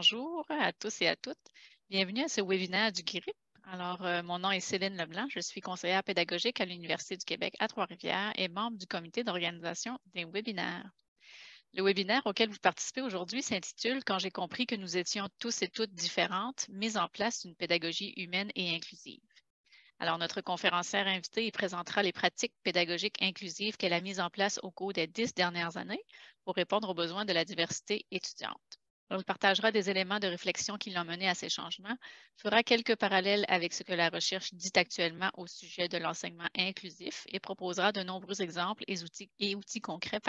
Bonjour à tous et à toutes. Bienvenue à ce webinaire du GRIP. Alors, euh, mon nom est Céline Leblanc. Je suis conseillère pédagogique à l'Université du Québec à Trois-Rivières et membre du comité d'organisation des webinaires. Le webinaire auquel vous participez aujourd'hui s'intitule Quand j'ai compris que nous étions tous et toutes différentes, mise en place d'une pédagogie humaine et inclusive. Alors, notre conférencière invitée y présentera les pratiques pédagogiques inclusives qu'elle a mises en place au cours des dix dernières années pour répondre aux besoins de la diversité étudiante. On partagera des éléments de réflexion qui l'ont mené à ces changements, fera quelques parallèles avec ce que la recherche dit actuellement au sujet de l'enseignement inclusif et proposera de nombreux exemples et outils, concrets.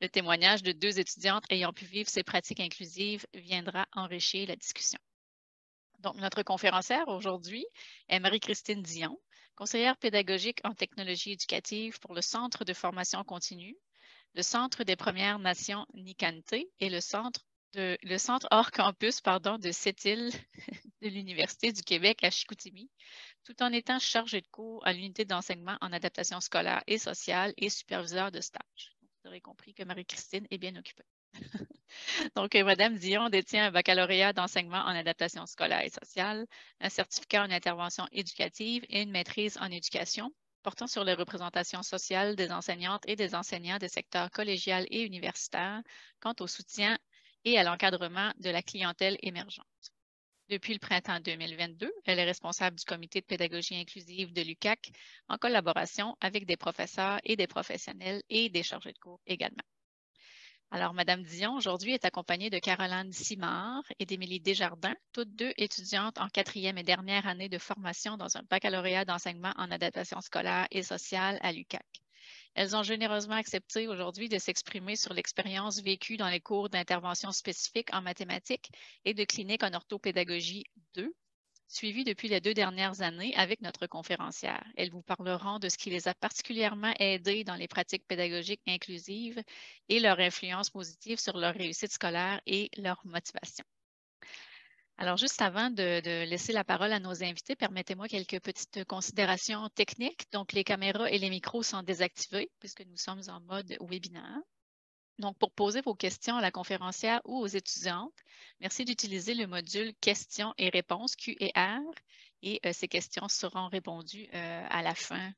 Le témoignage de deux étudiantes ayant pu vivre ces pratiques inclusives viendra enrichir la discussion. Donc, notre conférencière aujourd'hui est Marie-Christine Dion, conseillère pédagogique en technologie éducative pour le Centre de formation continue, le Centre des Premières Nations Nikanté et le Centre le centre hors campus pardon, de Sept-Îles de l'Université du Québec à Chicoutimi, tout en étant chargé de cours à l'unité d'enseignement en adaptation scolaire et sociale et superviseur de stage. Vous aurez compris que Marie-Christine est bien occupée. Donc, euh, Madame Dion détient un baccalauréat d'enseignement en adaptation scolaire et sociale, un certificat en intervention éducative et une maîtrise en éducation portant sur les représentations sociales des enseignantes et des enseignants des secteurs collégial et universitaire quant au soutien et à l'encadrement de la clientèle émergente. Depuis le printemps 2022, elle est responsable du comité de pédagogie inclusive de l'UCAC en collaboration avec des professeurs et des professionnels et des chargés de cours également. Alors, Madame Dion, aujourd'hui, est accompagnée de Caroline Simard et d'Émilie Desjardins, toutes deux étudiantes en quatrième et dernière année de formation dans un baccalauréat d'enseignement en adaptation scolaire et sociale à l'UCAC. Elles ont généreusement accepté aujourd'hui de s'exprimer sur l'expérience vécue dans les cours d'intervention spécifique en mathématiques et de clinique en orthopédagogie 2, suivie depuis les deux dernières années avec notre conférencière. Elles vous parleront de ce qui les a particulièrement aidées dans les pratiques pédagogiques inclusives et leur influence positive sur leur réussite scolaire et leur motivation. Alors, juste avant de, laisser la parole à nos invités, permettez-moi quelques petites considérations techniques. Donc, les caméras et les micros sont désactivés puisque nous sommes en mode webinaire. Donc, pour poser vos questions à la conférencière ou aux étudiantes, merci d'utiliser le module questions et réponses, Q&R et euh, ces questions seront répondues euh, à la fin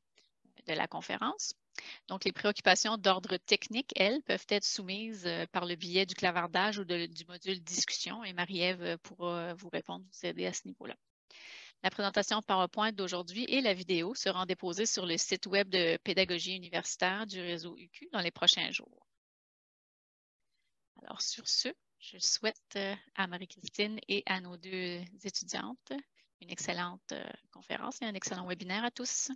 de la conférence. Donc, les préoccupations d'ordre technique, elles, peuvent être soumises euh, par le biais du clavardage ou du module discussion et Marie-Ève euh, pourra euh, vous répondre, vous aider à ce niveau-là. La présentation PowerPoint d'aujourd'hui et la vidéo seront déposées sur le site Web de pédagogie universitaire du réseau UQ dans les prochains jours. Alors, sur ce, je souhaite à Marie-Christine et à nos deux étudiantes une excellente conférence et un excellent webinaire à tous.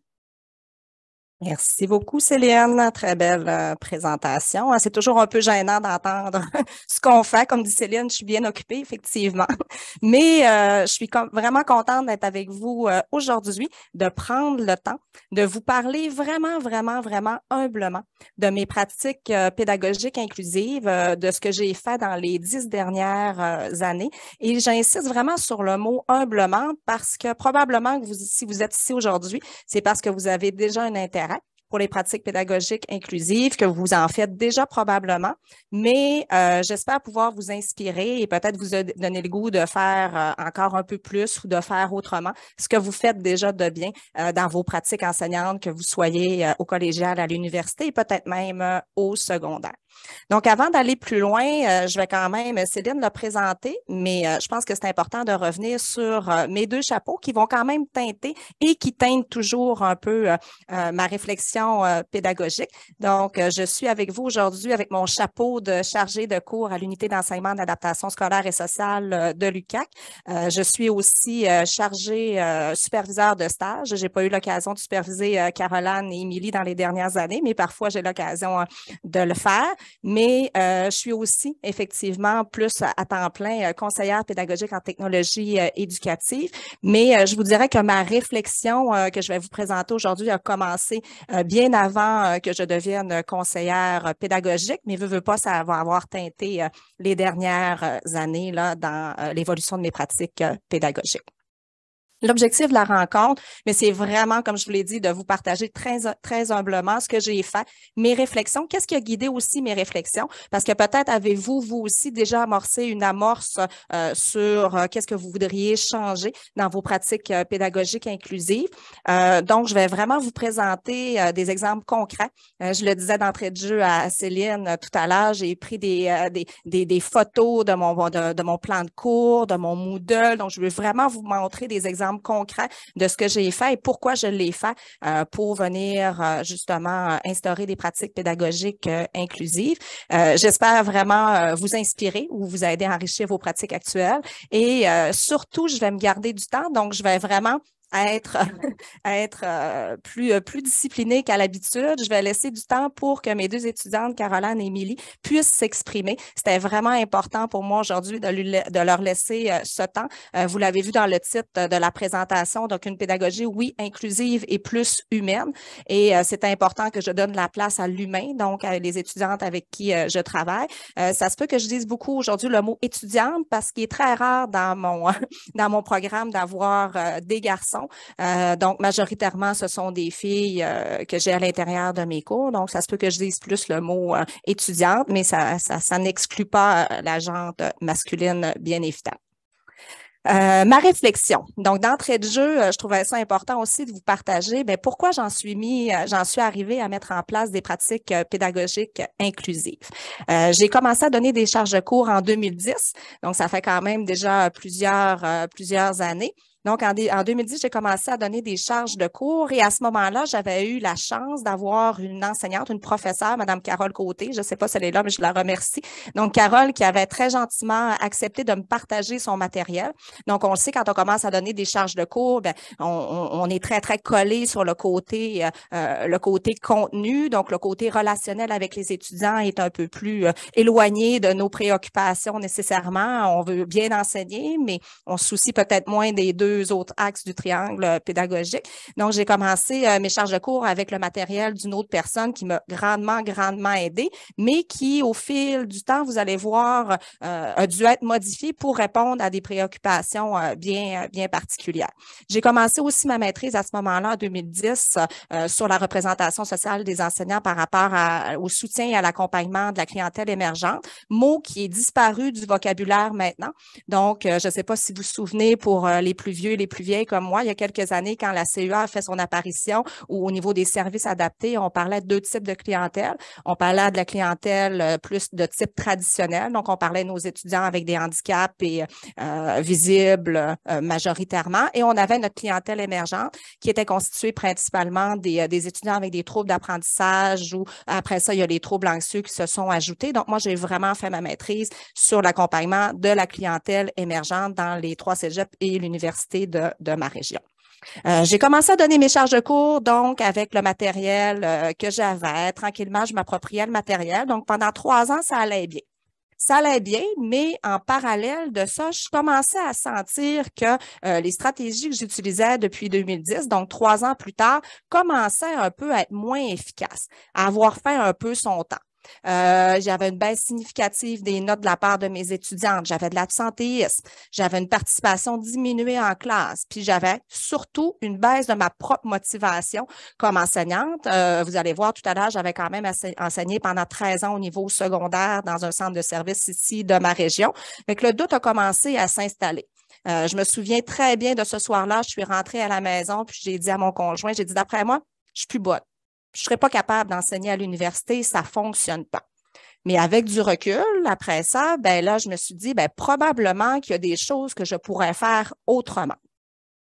Merci beaucoup, Céline. Très belle euh, présentation. Hein. C'est toujours un peu gênant d'entendre ce qu'on fait. Comme dit Céline, je suis bien occupée, effectivement. Mais euh, je suis vraiment contente d'être avec vous euh, aujourd'hui, de prendre le temps de vous parler vraiment, vraiment, vraiment humblement de mes pratiques pédagogiques inclusives, de ce que j'ai fait dans les dix dernières années. Et j'insiste vraiment sur le mot humblement parce que probablement que vous, si vous êtes ici aujourd'hui, c'est parce que vous avez déjà un intérêt pour les pratiques pédagogiques inclusives, que vous en faites déjà probablement, mais euh, j'espère pouvoir vous inspirer et peut-être vous donner le goût de faire euh, encore un peu plus ou de faire autrement ce que vous faites déjà de bien euh, dans vos pratiques enseignantes, que vous soyez au collégial, à l'université et peut-être même au secondaire. Donc, avant d'aller plus loin, euh, je vais quand même, Céline le présenter, mais euh, je pense que c'est important de revenir sur euh, mes deux chapeaux qui vont quand même teinter et qui teintent toujours un peu ma réflexion pédagogique. Donc, je suis avec vous aujourd'hui avec mon chapeau de chargé de cours à l'unité d'enseignement d'adaptation scolaire et sociale de l'UCAC. je suis aussi chargée superviseur de stage. J'ai pas eu l'occasion de superviser Caroline et Émilie dans les dernières années, mais parfois j'ai l'occasion de le faire mais euh, je suis aussi effectivement plus à, temps plein euh, conseillère pédagogique en technologie euh, éducative. Mais je vous dirais que ma réflexion que je vais vous présenter aujourd'hui a commencé bien avant que je devienne conseillère pédagogique, mais ne veux pas, ça avoir teinté les dernières années là, dans l'évolution de mes pratiques pédagogiques. L'objectif de la rencontre, mais c'est vraiment, comme je vous l'ai dit, de vous partager très, très humblement ce que j'ai fait, mes réflexions. Qu'est-ce qui a guidé aussi mes réflexions? Parce que peut-être avez-vous, vous aussi, déjà amorcé une amorce euh, sur euh, qu'est-ce que vous voudriez changer dans vos pratiques euh, pédagogiques inclusives. donc, je vais vraiment vous présenter des exemples concrets. je le disais d'entrée de jeu à Céline tout à l'heure, j'ai pris des, des, photos de mon, de, de mon plan de cours, de mon Moodle. Donc, je veux vraiment vous montrer des exemples concret de ce que j'ai fait et pourquoi je l'ai fait euh, pour venir euh, justement euh, instaurer des pratiques pédagogiques inclusives. J'espère vraiment vous inspirer ou vous aider à enrichir vos pratiques actuelles. Et surtout, je vais me garder du temps, donc je vais vraiment à être, être euh, plus, euh, plus disciplinée qu'à l'habitude. Je vais laisser du temps pour que mes deux étudiantes, Caroline et Émilie, puissent s'exprimer. C'était vraiment important pour moi aujourd'hui de, leur laisser euh, ce temps. vous l'avez vu dans le titre de la présentation, donc une pédagogie, oui, inclusive et plus humaine. Et c'est important que je donne la place à l'humain, donc les étudiantes avec qui je travaille. ça se peut que je dise beaucoup aujourd'hui le mot étudiante parce qu'il est très rare dans mon, dans mon programme d'avoir des garçons euh, donc, majoritairement, ce sont des filles euh, que j'ai à l'intérieur de mes cours. Donc, ça se peut que je dise plus le mot euh, étudiante, mais ça, n'exclut pas la gente masculine, bien évidemment. ma réflexion. Donc, d'entrée de jeu, je trouvais ça important aussi de vous partager ben, pourquoi j'en suis mis, j'en suis arrivée à mettre en place des pratiques pédagogiques inclusives. j'ai commencé à donner des charges de cours en 2010, donc ça fait quand même déjà plusieurs, plusieurs années. Donc, en, 2010, j'ai commencé à donner des charges de cours et à ce moment-là, j'avais eu la chance d'avoir une enseignante, une professeure, Madame Carole Côté. Je ne sais pas si elle est là, mais je la remercie. Donc, Carole qui avait très gentiment accepté de me partager son matériel. Donc, on le sait, quand on commence à donner des charges de cours, ben, on, est très, très collé sur le côté, euh, euh, le côté contenu. Donc, le côté relationnel avec les étudiants est un peu plus euh, éloigné de nos préoccupations nécessairement. On veut bien enseigner, mais on se soucie peut-être moins des deux autres axes du triangle euh, pédagogique. Donc, j'ai commencé euh, mes charges de cours avec le matériel d'une autre personne qui m'a grandement, grandement aidé, mais qui, au fil du temps, vous allez voir, euh, a dû être modifié pour répondre à des préoccupations bien, bien particulières. J'ai commencé aussi ma maîtrise à ce moment-là, en 2010, sur la représentation sociale des enseignants par rapport au soutien et à l'accompagnement de la clientèle émergente, mot qui est disparu du vocabulaire maintenant. Donc, je ne sais pas si vous vous souvenez pour les plus vieux, les plus vieilles comme moi, il y a quelques années, quand la CEA a fait son apparition, ou au niveau des services adaptés, on parlait de deux types de clientèle. On parlait de la clientèle euh, plus de type traditionnel, donc on parlait de nos étudiants avec des handicaps et euh, visibles euh, majoritairement, et on avait notre clientèle émergente qui était constituée principalement des, étudiants avec des troubles d'apprentissage ou après ça, il y a les troubles anxieux qui se sont ajoutés. Donc, moi, j'ai vraiment fait ma maîtrise sur l'accompagnement de la clientèle émergente dans les trois cégeps et l'université de, ma région. Euh, j'ai commencé à donner mes charges de cours, donc avec le matériel euh, que j'avais. Tranquillement, je m'appropriais le matériel. Donc, pendant trois ans, ça allait bien. Ça allait bien, mais en parallèle de ça, je commençais à sentir que euh, les stratégies que j'utilisais depuis 2010, donc trois ans plus tard, commençaient un peu à être moins efficaces, à avoir fait un peu son temps. Euh, j'avais une baisse significative des notes de la part de mes étudiantes. J'avais de l'absentéisme. J'avais une participation diminuée en classe. Puis j'avais surtout une baisse de ma propre motivation comme enseignante. Euh, vous allez voir tout à l'heure, j'avais quand même enseigné pendant 13 ans au niveau secondaire dans un centre de service ici de ma région. Mais que le doute a commencé à s'installer. Euh, je me souviens très bien de ce soir-là, je suis rentrée à la maison, puis j'ai dit à mon conjoint, j'ai dit, d'après moi, je suis plus bonne je serais pas capable d'enseigner à l'université, ça fonctionne pas. Mais avec du recul, après ça, ben là, je me suis dit, ben, probablement qu'il y a des choses que je pourrais faire autrement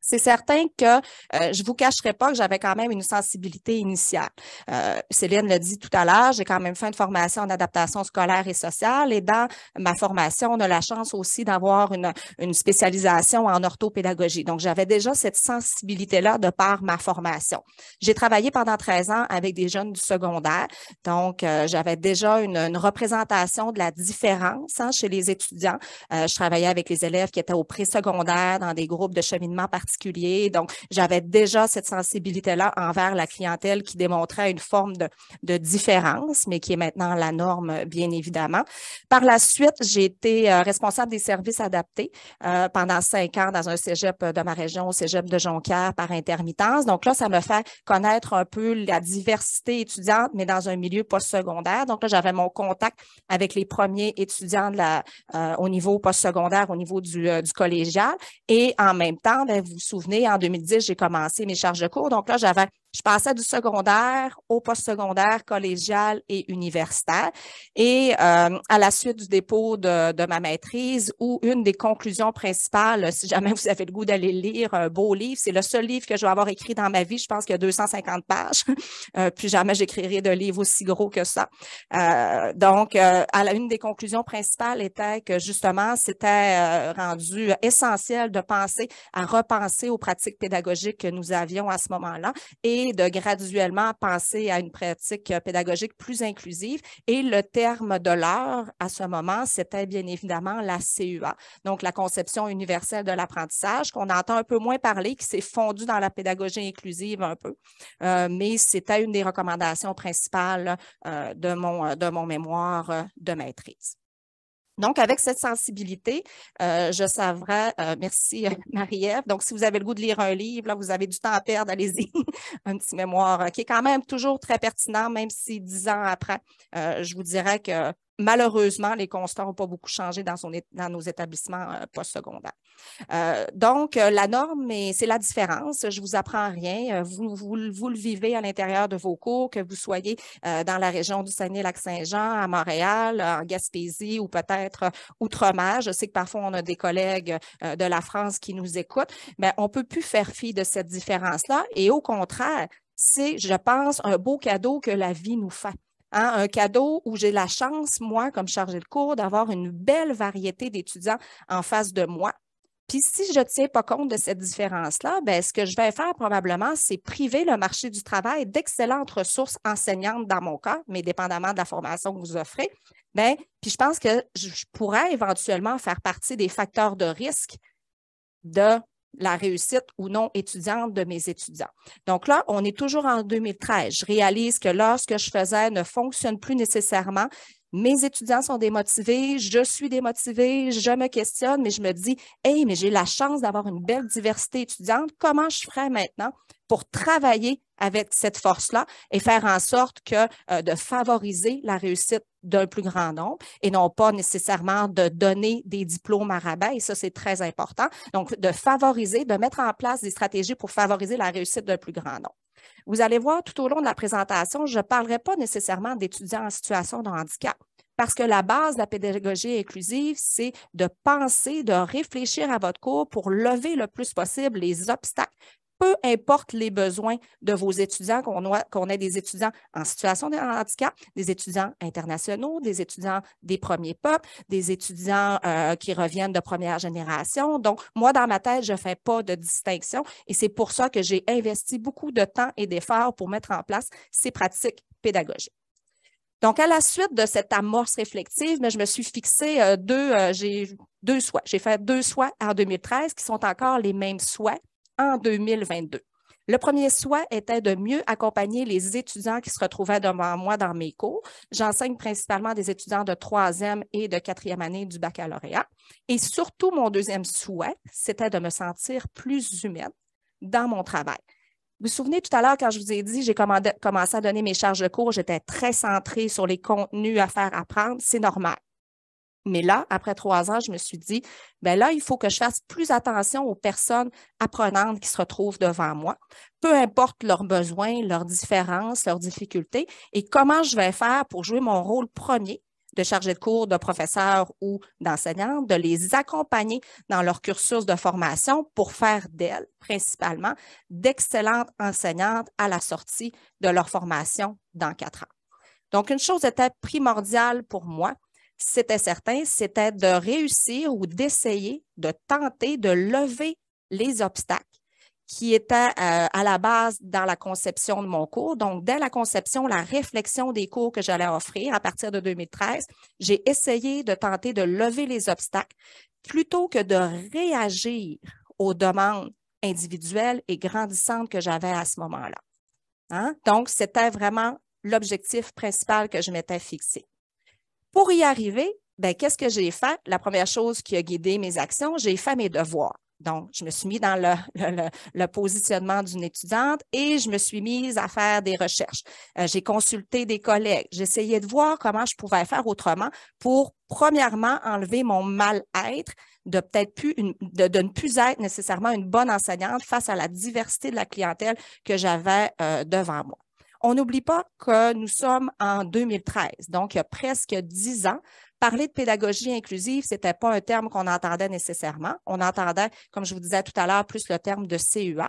c'est certain que euh, je ne vous cacherai pas que j'avais quand même une sensibilité initiale. Euh, Céline l'a dit tout à l'heure, j'ai quand même fait une formation en adaptation scolaire et sociale et dans ma formation, on a la chance aussi d'avoir une, spécialisation en orthopédagogie. Donc, j'avais déjà cette sensibilité-là de par ma formation. J'ai travaillé pendant 13 ans avec des jeunes du secondaire, donc euh, j'avais déjà une, représentation de la différence hein, chez les étudiants. je travaillais avec les élèves qui étaient au pré-secondaire dans des groupes de cheminement particuliers donc, j'avais déjà cette sensibilité-là envers la clientèle qui démontrait une forme de, différence, mais qui est maintenant la norme, bien évidemment. Par la suite, j'ai été euh, responsable des services adaptés euh, pendant cinq ans dans un cégep euh, de ma région, au cégep de Jonquière, par intermittence. Donc là, ça me fait connaître un peu la diversité étudiante, mais dans un milieu postsecondaire. Donc là, j'avais mon contact avec les premiers étudiants de la, au niveau postsecondaire, au niveau du, du collégial. Et en même temps, ben, vous souvenez, en 2010, j'ai commencé mes charges de cours. Donc là, j'avais je passais du secondaire au post-secondaire collégial et universitaire. Et euh, à la suite du dépôt de, ma maîtrise, où une des conclusions principales, si jamais vous avez le goût d'aller lire un euh, beau livre, c'est le seul livre que je vais avoir écrit dans ma vie. Je pense qu'il y a 250 pages. Euh, puis jamais j'écrirai de livre aussi gros que ça. Euh, donc, à la, une des conclusions principales était que justement, c'était rendu essentiel de penser à repenser aux pratiques pédagogiques que nous avions à ce moment-là et de graduellement penser à une pratique euh, pédagogique plus inclusive. Et le terme de l'heure à ce moment, c'était bien évidemment la CUA, e donc la conception universelle de l'apprentissage qu'on entend un peu moins parler, qui s'est fondue dans la pédagogie inclusive un peu. Euh, mais c'était une des recommandations principales euh, de, mon, de mon mémoire de maîtrise. Donc, avec cette sensibilité, euh, je savrais, euh, merci euh, Marie-Ève. Donc, si vous avez le goût de lire un livre, là, vous avez du temps à perdre, allez-y, un petit mémoire qui est quand même toujours très pertinent, même si dix ans après, je vous dirais que malheureusement, les constats n'ont pas beaucoup changé dans, nos établissements post euh, postsecondaires. Euh, donc, euh, la norme, c'est la différence. Je ne vous apprends rien. Vous, vous, le vivez à l'intérieur de vos cours, que vous soyez dans la région du Saguenay-Lac-Saint-Jean, à Montréal, en Gaspésie ou peut-être outre-mer. Je sais que parfois, on a des collègues de la France qui nous écoutent, mais on ne peut plus faire fi de cette différence-là. Et au contraire, c'est, je pense, un beau cadeau que la vie nous fait. Hein, un cadeau où j'ai la chance, moi, comme chargé de cours, d'avoir une belle variété d'étudiants en face de moi. Puis si je ne tiens pas compte de cette différence-là, ben, ce que je vais faire probablement, c'est priver le marché du travail d'excellentes ressources enseignantes dans mon cas, mais dépendamment de la formation que vous offrez. Ben, puis je pense que je pourrais éventuellement faire partie des facteurs de risque de la réussite ou non étudiante de mes étudiants. Donc là, on est toujours en 2013. Je réalise que lorsque je faisais ne fonctionne plus nécessairement. Mes étudiants sont démotivés, je suis démotivée, je me questionne, mais je me dis, hey, mais j'ai la chance d'avoir une belle diversité étudiante. Comment je ferais maintenant pour travailler avec cette force-là et faire en sorte que euh, de favoriser la réussite d'un plus grand nombre et non pas nécessairement de donner des diplômes à rabais. Et ça, c'est très important. Donc, de favoriser, de mettre en place des stratégies pour favoriser la réussite d'un plus grand nombre. Vous allez voir tout au long de la présentation, je ne parlerai pas nécessairement d'étudiants en situation de handicap parce que la base de la pédagogie inclusive, c'est de penser, de réfléchir à votre cours pour lever le plus possible les obstacles peu importe les besoins de vos étudiants, qu'on ait, des étudiants en situation de handicap, des étudiants internationaux, des étudiants des premiers peuples, des étudiants euh, qui reviennent de première génération. Donc, moi, dans ma tête, je ne fais pas de distinction et c'est pour ça que j'ai investi beaucoup de temps et d'efforts pour mettre en place ces pratiques pédagogiques. Donc, à la suite de cette amorce réflexive, mais je me suis fixé euh, deux, euh, j'ai deux souhaits. J'ai fait deux souhaits en 2013 qui sont encore les mêmes souhaits en 2022. Le premier souhait était de mieux accompagner les étudiants qui se retrouvaient devant moi dans mes cours. J'enseigne principalement des étudiants de troisième et de quatrième année du baccalauréat. Et surtout, mon deuxième souhait, c'était de me sentir plus humaine dans mon travail. Vous vous souvenez tout à l'heure quand je vous ai dit, j'ai commencé à donner mes charges de cours, j'étais très centrée sur les contenus à faire apprendre. C'est normal. Mais là, après trois ans, je me suis dit, ben là, il faut que je fasse plus attention aux personnes apprenantes qui se retrouvent devant moi, peu importe leurs besoins, leurs différences, leurs difficultés, et comment je vais faire pour jouer mon rôle premier de chargé de cours, de professeur ou d'enseignante, de les accompagner dans leur cursus de formation pour faire d'elles, principalement, d'excellentes enseignantes à la sortie de leur formation dans quatre ans. Donc, une chose était primordiale pour moi, c'était certain, c'était de réussir ou d'essayer de tenter de lever les obstacles qui étaient euh, à la base dans la conception de mon cours. Donc, dès la conception, la réflexion des cours que j'allais offrir à partir de 2013, j'ai essayé de tenter de lever les obstacles plutôt que de réagir aux demandes individuelles et grandissantes que j'avais à ce moment-là. Hein? Donc, c'était vraiment l'objectif principal que je m'étais fixé. Pour y arriver, ben, qu'est-ce que j'ai fait? La première chose qui a guidé mes actions, j'ai fait mes devoirs. Donc, je me suis mis dans le, le, positionnement d'une étudiante et je me suis mise à faire des recherches. Euh, j'ai consulté des collègues. J'essayais de voir comment je pouvais faire autrement pour, premièrement, enlever mon mal-être, de peut-être plus une, de, ne plus être nécessairement une bonne enseignante face à la diversité de la clientèle que j'avais euh, devant moi on n'oublie pas que nous sommes en 2013, donc il y a presque dix ans. Parler de pédagogie inclusive, ce n'était pas un terme qu'on entendait nécessairement. On entendait, comme je vous disais tout à l'heure, plus le terme de CUA. E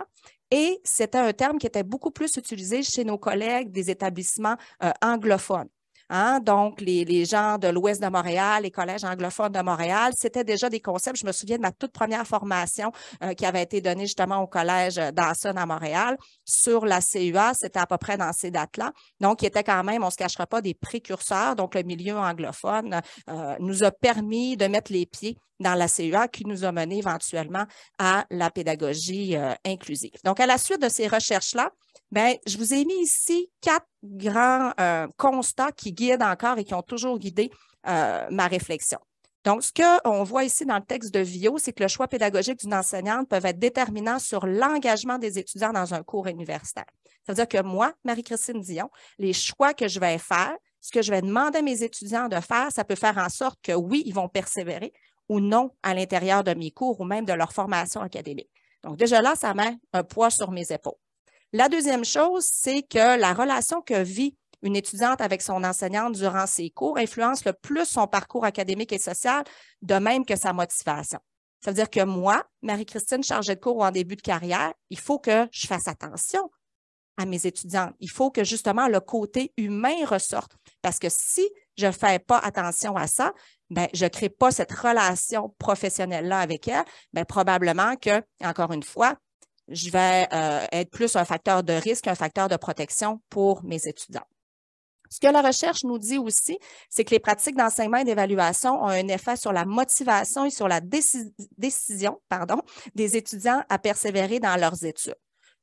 Et c'était un terme qui était beaucoup plus utilisé chez nos collègues des établissements euh, anglophones. Hein? Donc, les, gens de l'ouest de Montréal, les collèges anglophones de Montréal, c'était déjà des concepts. Je me souviens de ma toute première formation euh, qui avait été donnée justement au collège euh, Dawson à Montréal sur la CUA. C'était à peu près dans ces dates-là. Donc, il était quand même, on ne se cachera pas, des précurseurs. Donc, le milieu anglophone euh, nous a permis de mettre les pieds dans la CUA qui nous a mené éventuellement à la pédagogie inclusive. Donc, à la suite de ces recherches-là, Bien, je vous ai mis ici quatre grands euh, constats qui guident encore et qui ont toujours guidé euh, ma réflexion. Donc, ce qu'on voit ici dans le texte de Vio, c'est que le choix pédagogique d'une enseignante peut être déterminant sur l'engagement des étudiants dans un cours universitaire. Ça veut dire que moi, Marie-Christine Dion, les choix que je vais faire, ce que je vais demander à mes étudiants de faire, ça peut faire en sorte que oui, ils vont persévérer ou non à l'intérieur de mes cours ou même de leur formation académique. Donc, déjà là, ça met un poids sur mes épaules. La deuxième chose, c'est que la relation que vit une étudiante avec son enseignante durant ses cours influence le plus son parcours académique et social, de même que sa motivation. Ça veut dire que moi, Marie-Christine, chargée de cours en début de carrière, il faut que je fasse attention à mes étudiantes. Il faut que justement le côté humain ressorte. Parce que si je ne fais pas attention à ça, ben, je ne crée pas cette relation professionnelle-là avec elle, ben, probablement que, encore une fois, je vais euh, être plus un facteur de risque, un facteur de protection pour mes étudiants. Ce que la recherche nous dit aussi, c'est que les pratiques d'enseignement et d'évaluation ont un effet sur la motivation et sur la décision pardon, des étudiants à persévérer dans leurs études.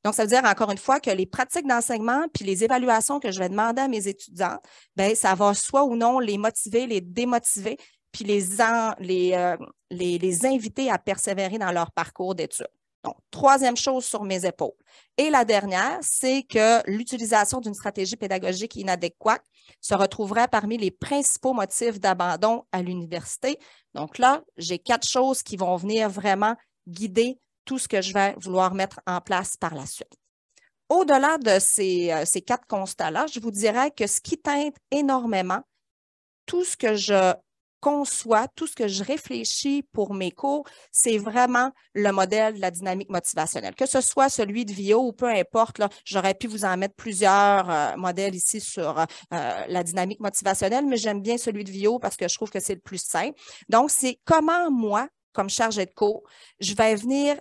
Donc, ça veut dire encore une fois que les pratiques d'enseignement puis les évaluations que je vais demander à mes étudiants, ben ça va soit ou non les motiver, les démotiver, puis les, euh, les, les inviter à persévérer dans leur parcours d'études. Donc, troisième chose sur mes épaules. Et la dernière, c'est que l'utilisation d'une stratégie pédagogique inadéquate se retrouverait parmi les principaux motifs d'abandon à l'université. Donc là, j'ai quatre choses qui vont venir vraiment guider tout ce que je vais vouloir mettre en place par la suite. Au-delà de ces, euh, ces quatre constats-là, je vous dirais que ce qui teinte énormément tout ce que je conçoit tout ce que je réfléchis pour mes cours, c'est vraiment le modèle de la dynamique motivationnelle. Que ce soit celui de Vio ou peu importe, j'aurais pu vous en mettre plusieurs euh, modèles ici sur euh, la dynamique motivationnelle, mais j'aime bien celui de Vio parce que je trouve que c'est le plus simple. Donc, c'est comment moi, comme chargée de cours, je vais venir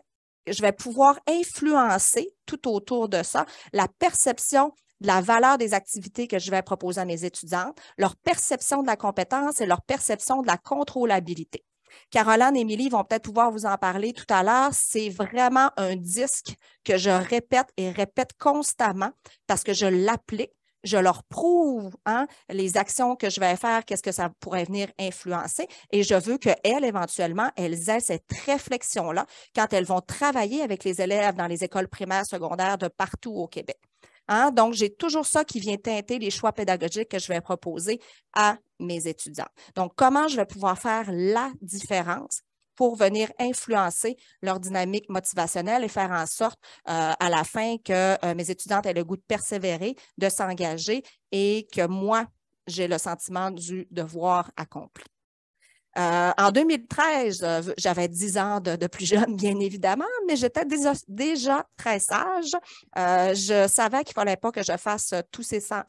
je vais pouvoir influencer tout autour de ça la perception de la valeur des activités que je vais proposer à mes étudiantes, leur perception de la compétence et leur perception de la contrôlabilité. Caroline et Émilie vont peut-être pouvoir vous en parler tout à l'heure. C'est vraiment un disque que je répète et répète constamment parce que je l'applique. Je leur prouve hein, les actions que je vais faire, qu'est-ce que ça pourrait venir influencer. Et je veux qu'elles, éventuellement, elles aient cette réflexion-là quand elles vont travailler avec les élèves dans les écoles primaires, secondaires de partout au Québec. Hein? Donc, j'ai toujours ça qui vient teinter les choix pédagogiques que je vais proposer à mes étudiants. Donc, comment je vais pouvoir faire la différence pour venir influencer leur dynamique motivationnelle et faire en sorte euh, à la fin que euh, mes étudiantes aient le goût de persévérer, de s'engager et que moi, j'ai le sentiment du devoir accompli. Euh, en 2013, euh, j'avais 10 ans de, plus jeune, bien évidemment, mais j'étais déjà très sage. Euh, je savais qu'il ne fallait pas que je fasse tous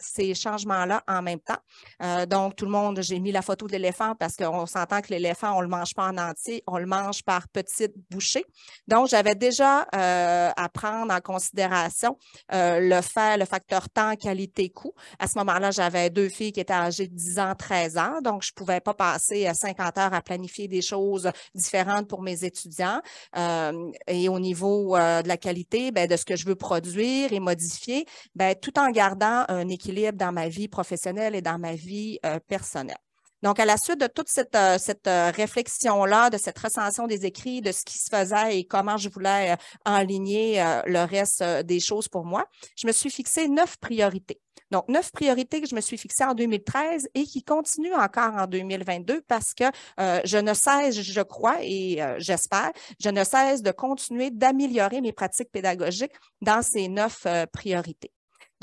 ces, changements-là en même temps. donc, tout le monde, j'ai mis la photo de l'éléphant parce qu'on s'entend que l'éléphant, on ne le mange pas en entier, on le mange par petites bouchées. Donc, j'avais déjà à prendre en considération le fait, le facteur temps, qualité, coût. À ce moment-là, j'avais deux filles qui étaient âgées de 10 ans, 13 ans, donc je ne pouvais pas passer à 50 à planifier des choses différentes pour mes étudiants. Euh, et au niveau euh, de la qualité, ben de ce que je veux produire et modifier, ben tout en gardant un équilibre dans ma vie professionnelle et dans ma vie euh, personnelle. Donc, à la suite de toute cette, euh, cette euh, réflexion-là, de cette recension des écrits, de ce qui se faisait et comment je voulais euh, enligner le reste des choses pour moi, je me suis fixé neuf priorités. Donc, neuf priorités que je me suis fixé en 2013 et qui continuent encore en 2022 parce que je ne cesse, je crois et j'espère, je ne cesse de continuer d'améliorer mes pratiques pédagogiques dans ces neuf priorités.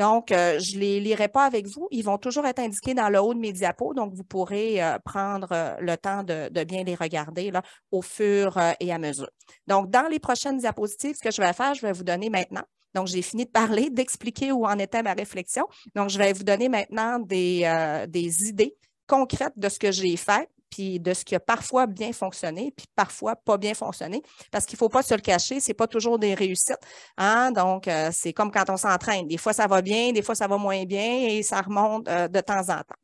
Donc, euh, je ne les lirai pas avec vous. Ils vont toujours être indiqués dans le haut de mes diapos, donc vous pourrez euh, prendre euh, le temps de, bien les regarder au fur et à mesure. Donc, dans les prochaines diapositives, ce que je vais faire, je vais vous donner maintenant. Donc, j'ai fini de parler, d'expliquer où en était ma réflexion. Donc, je vais vous donner maintenant des idées concrètes de ce que j'ai fait, puis de ce qui a parfois bien fonctionné, puis parfois pas bien fonctionné, parce qu'il ne faut pas se le cacher, ce n'est pas toujours des réussites. Hein? Donc, euh, c'est comme quand on s'entraîne. Des fois, ça va bien, des fois, ça va moins bien, et ça remonte euh, de temps en temps.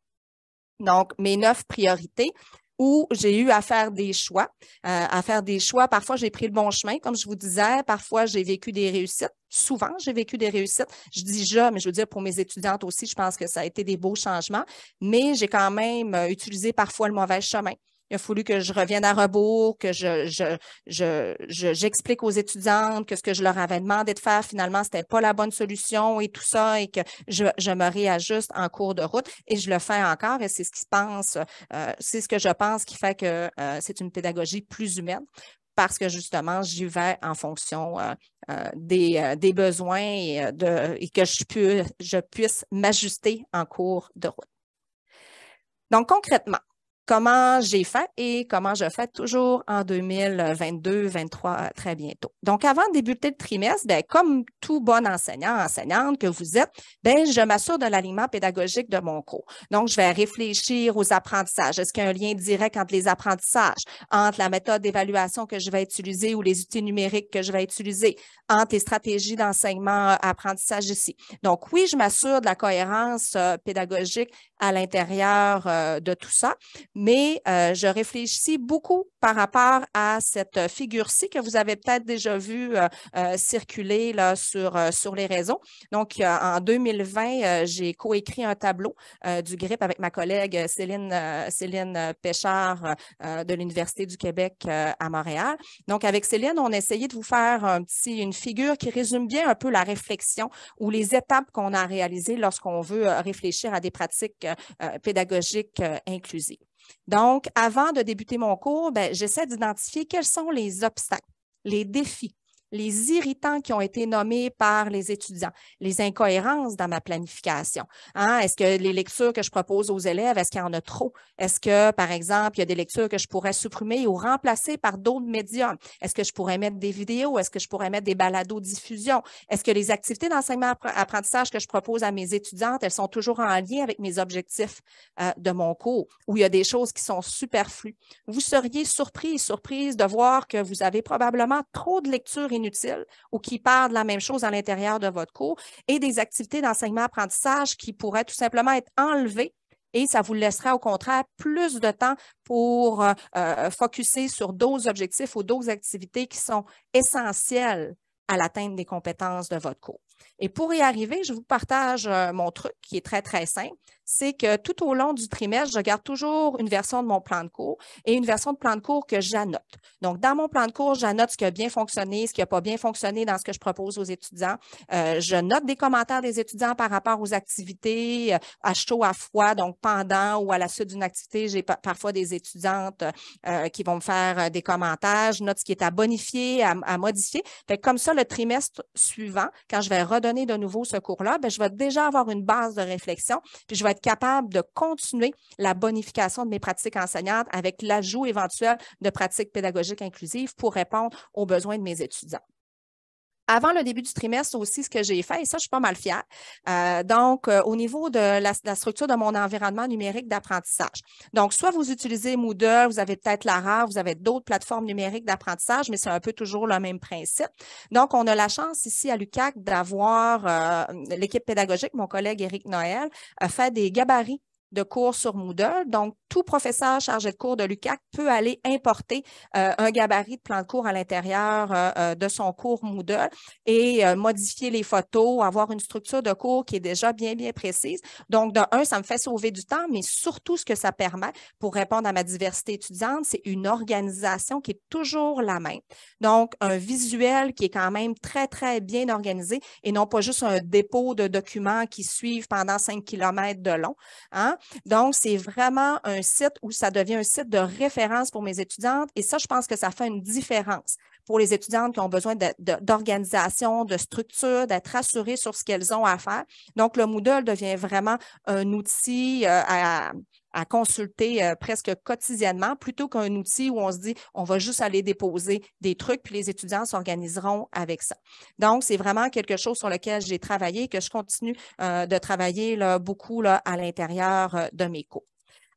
Donc, mes neuf priorités, où j'ai eu à faire des choix, euh, à faire des choix. Parfois, j'ai pris le bon chemin, comme je vous disais. Parfois, j'ai vécu des réussites. Souvent, j'ai vécu des réussites. Je dis je, mais je veux dire pour mes étudiantes aussi, je pense que ça a été des beaux changements. Mais j'ai quand même euh, utilisé parfois le mauvais chemin. Il a fallu que je revienne à rebours, que je, j'explique aux étudiantes que ce que je leur avais demandé de faire, finalement, ce n'était pas la bonne solution et tout ça, et que je, me réajuste en cours de route et je le fais encore et c'est ce qui se pense, euh, c'est ce que je pense qui fait que euh, c'est une pédagogie plus humaine parce que justement, j'y vais en fonction euh, des, besoins et, que je, je puisse m'ajuster en cours de route. Donc, concrètement, comment j'ai fait et comment je fais toujours en 2022 2023, euh, très bientôt. Donc, avant de débuter le trimestre, ben, comme tout bon enseignant, enseignante que vous êtes, ben je m'assure de l'alignement pédagogique de mon cours. Donc, je vais réfléchir aux apprentissages. Est-ce qu'il y a un lien direct entre les apprentissages, entre la méthode d'évaluation que je vais utiliser ou les outils numériques que je vais utiliser, entre les stratégies d'enseignement-apprentissage euh, ici? Donc, oui, je m'assure de la cohérence euh, pédagogique à l'intérieur de tout ça mais euh, je réfléchis beaucoup par rapport à cette euh, figure-ci que vous avez peut-être déjà vue euh, circuler là, sur, sur les réseaux. Donc, en 2020, j'ai coécrit un tableau du GRIP avec ma collègue Céline, Céline Péchard de l'Université du Québec à Montréal. Donc, avec Céline, on a essayé de vous faire un petit, une figure qui résume bien un peu la réflexion ou les étapes qu'on a réalisées lorsqu'on veut réfléchir à des pratiques pédagogiques inclusives. Donc, avant de débuter mon cours, ben, j'essaie d'identifier quels sont les obstacles, les défis les irritants qui ont été nommés par les étudiants, les incohérences dans ma planification. Hein? Est-ce que les lectures que je propose aux élèves, est-ce qu'il y en a trop? Est-ce que, par exemple, il y a des lectures que je pourrais supprimer ou remplacer par d'autres médiums? Est-ce que je pourrais mettre des vidéos? Est-ce que je pourrais mettre des balados diffusion? Est-ce que les activités d'enseignement-apprentissage que je propose à mes étudiantes, elles sont toujours en lien avec mes objectifs euh, de mon cours ou il y a des choses qui sont superflues? Vous seriez surpris surprise de voir que vous avez probablement trop de lectures inutiles ou qui parlent de la même chose à l'intérieur de votre cours et des activités d'enseignement-apprentissage qui pourraient tout simplement être enlevées et ça vous laissera au contraire plus de temps pour euh, euh focuser sur d'autres objectifs ou d'autres activités qui sont essentielles à l'atteinte des compétences de votre cours. Et pour y arriver, je vous partage euh, mon truc qui est très, très simple. C'est que tout au long du trimestre, je garde toujours une version de mon plan de cours et une version de plan de cours que j'annote. Donc, dans mon plan de cours, j'annote ce qui a bien fonctionné, ce qui n'a pas bien fonctionné dans ce que je propose aux étudiants. Euh, je note des commentaires des étudiants par rapport aux activités euh, à chaud, à froid, donc pendant ou à la suite d'une activité. J'ai parfois des étudiantes qui vont me faire des commentaires. Je note ce qui est à bonifier, à, modifier. comme ça, le trimestre suivant, quand je vais redonner de nouveau ce cours-là, ben, je vais déjà avoir une base de réflexion, puis je vais être capable de continuer la bonification de mes pratiques enseignantes avec l'ajout éventuel de pratiques pédagogiques inclusives pour répondre aux besoins de mes étudiants avant le début du trimestre aussi ce que j'ai fait, et ça, je suis pas mal fière. Euh, donc, euh, au niveau de la, structure de mon environnement numérique d'apprentissage. Donc, soit vous utilisez Moodle, vous avez peut-être Lara, vous avez d'autres plateformes numériques d'apprentissage, mais c'est un peu toujours le même principe. Donc, on a la chance ici à l'UCAC d'avoir euh, l'équipe pédagogique, mon collègue Éric Noël, a fait des gabarits de cours sur Moodle. Donc, tout professeur chargé de cours de l'UCAC peut aller importer euh, un gabarit de plan de cours à l'intérieur euh, euh, de son cours Moodle et modifier les photos, avoir une structure de cours qui est déjà bien, bien précise. Donc, d'un, ça me fait sauver du temps, mais surtout, ce que ça permet pour répondre à ma diversité étudiante, c'est une organisation qui est toujours la même. Donc, un visuel qui est quand même très, très bien organisé et non pas juste un dépôt de documents qui suivent pendant 5 kilomètres de long. Hein. Donc, c'est vraiment un site où ça devient un site de référence pour mes étudiantes et ça, je pense que ça fait une différence pour les étudiantes qui ont besoin d'organisation, de, structure, d'être assurées sur ce qu'elles ont à faire. Donc, le Moodle devient vraiment un outil euh, à, consulter euh, presque quotidiennement plutôt qu'un outil où on se dit on va juste aller déposer des trucs puis les étudiants s'organiseront avec ça. Donc c'est vraiment quelque chose sur lequel j'ai travaillé et que je continue euh, de travailler là, beaucoup là, à l'intérieur de mes cours.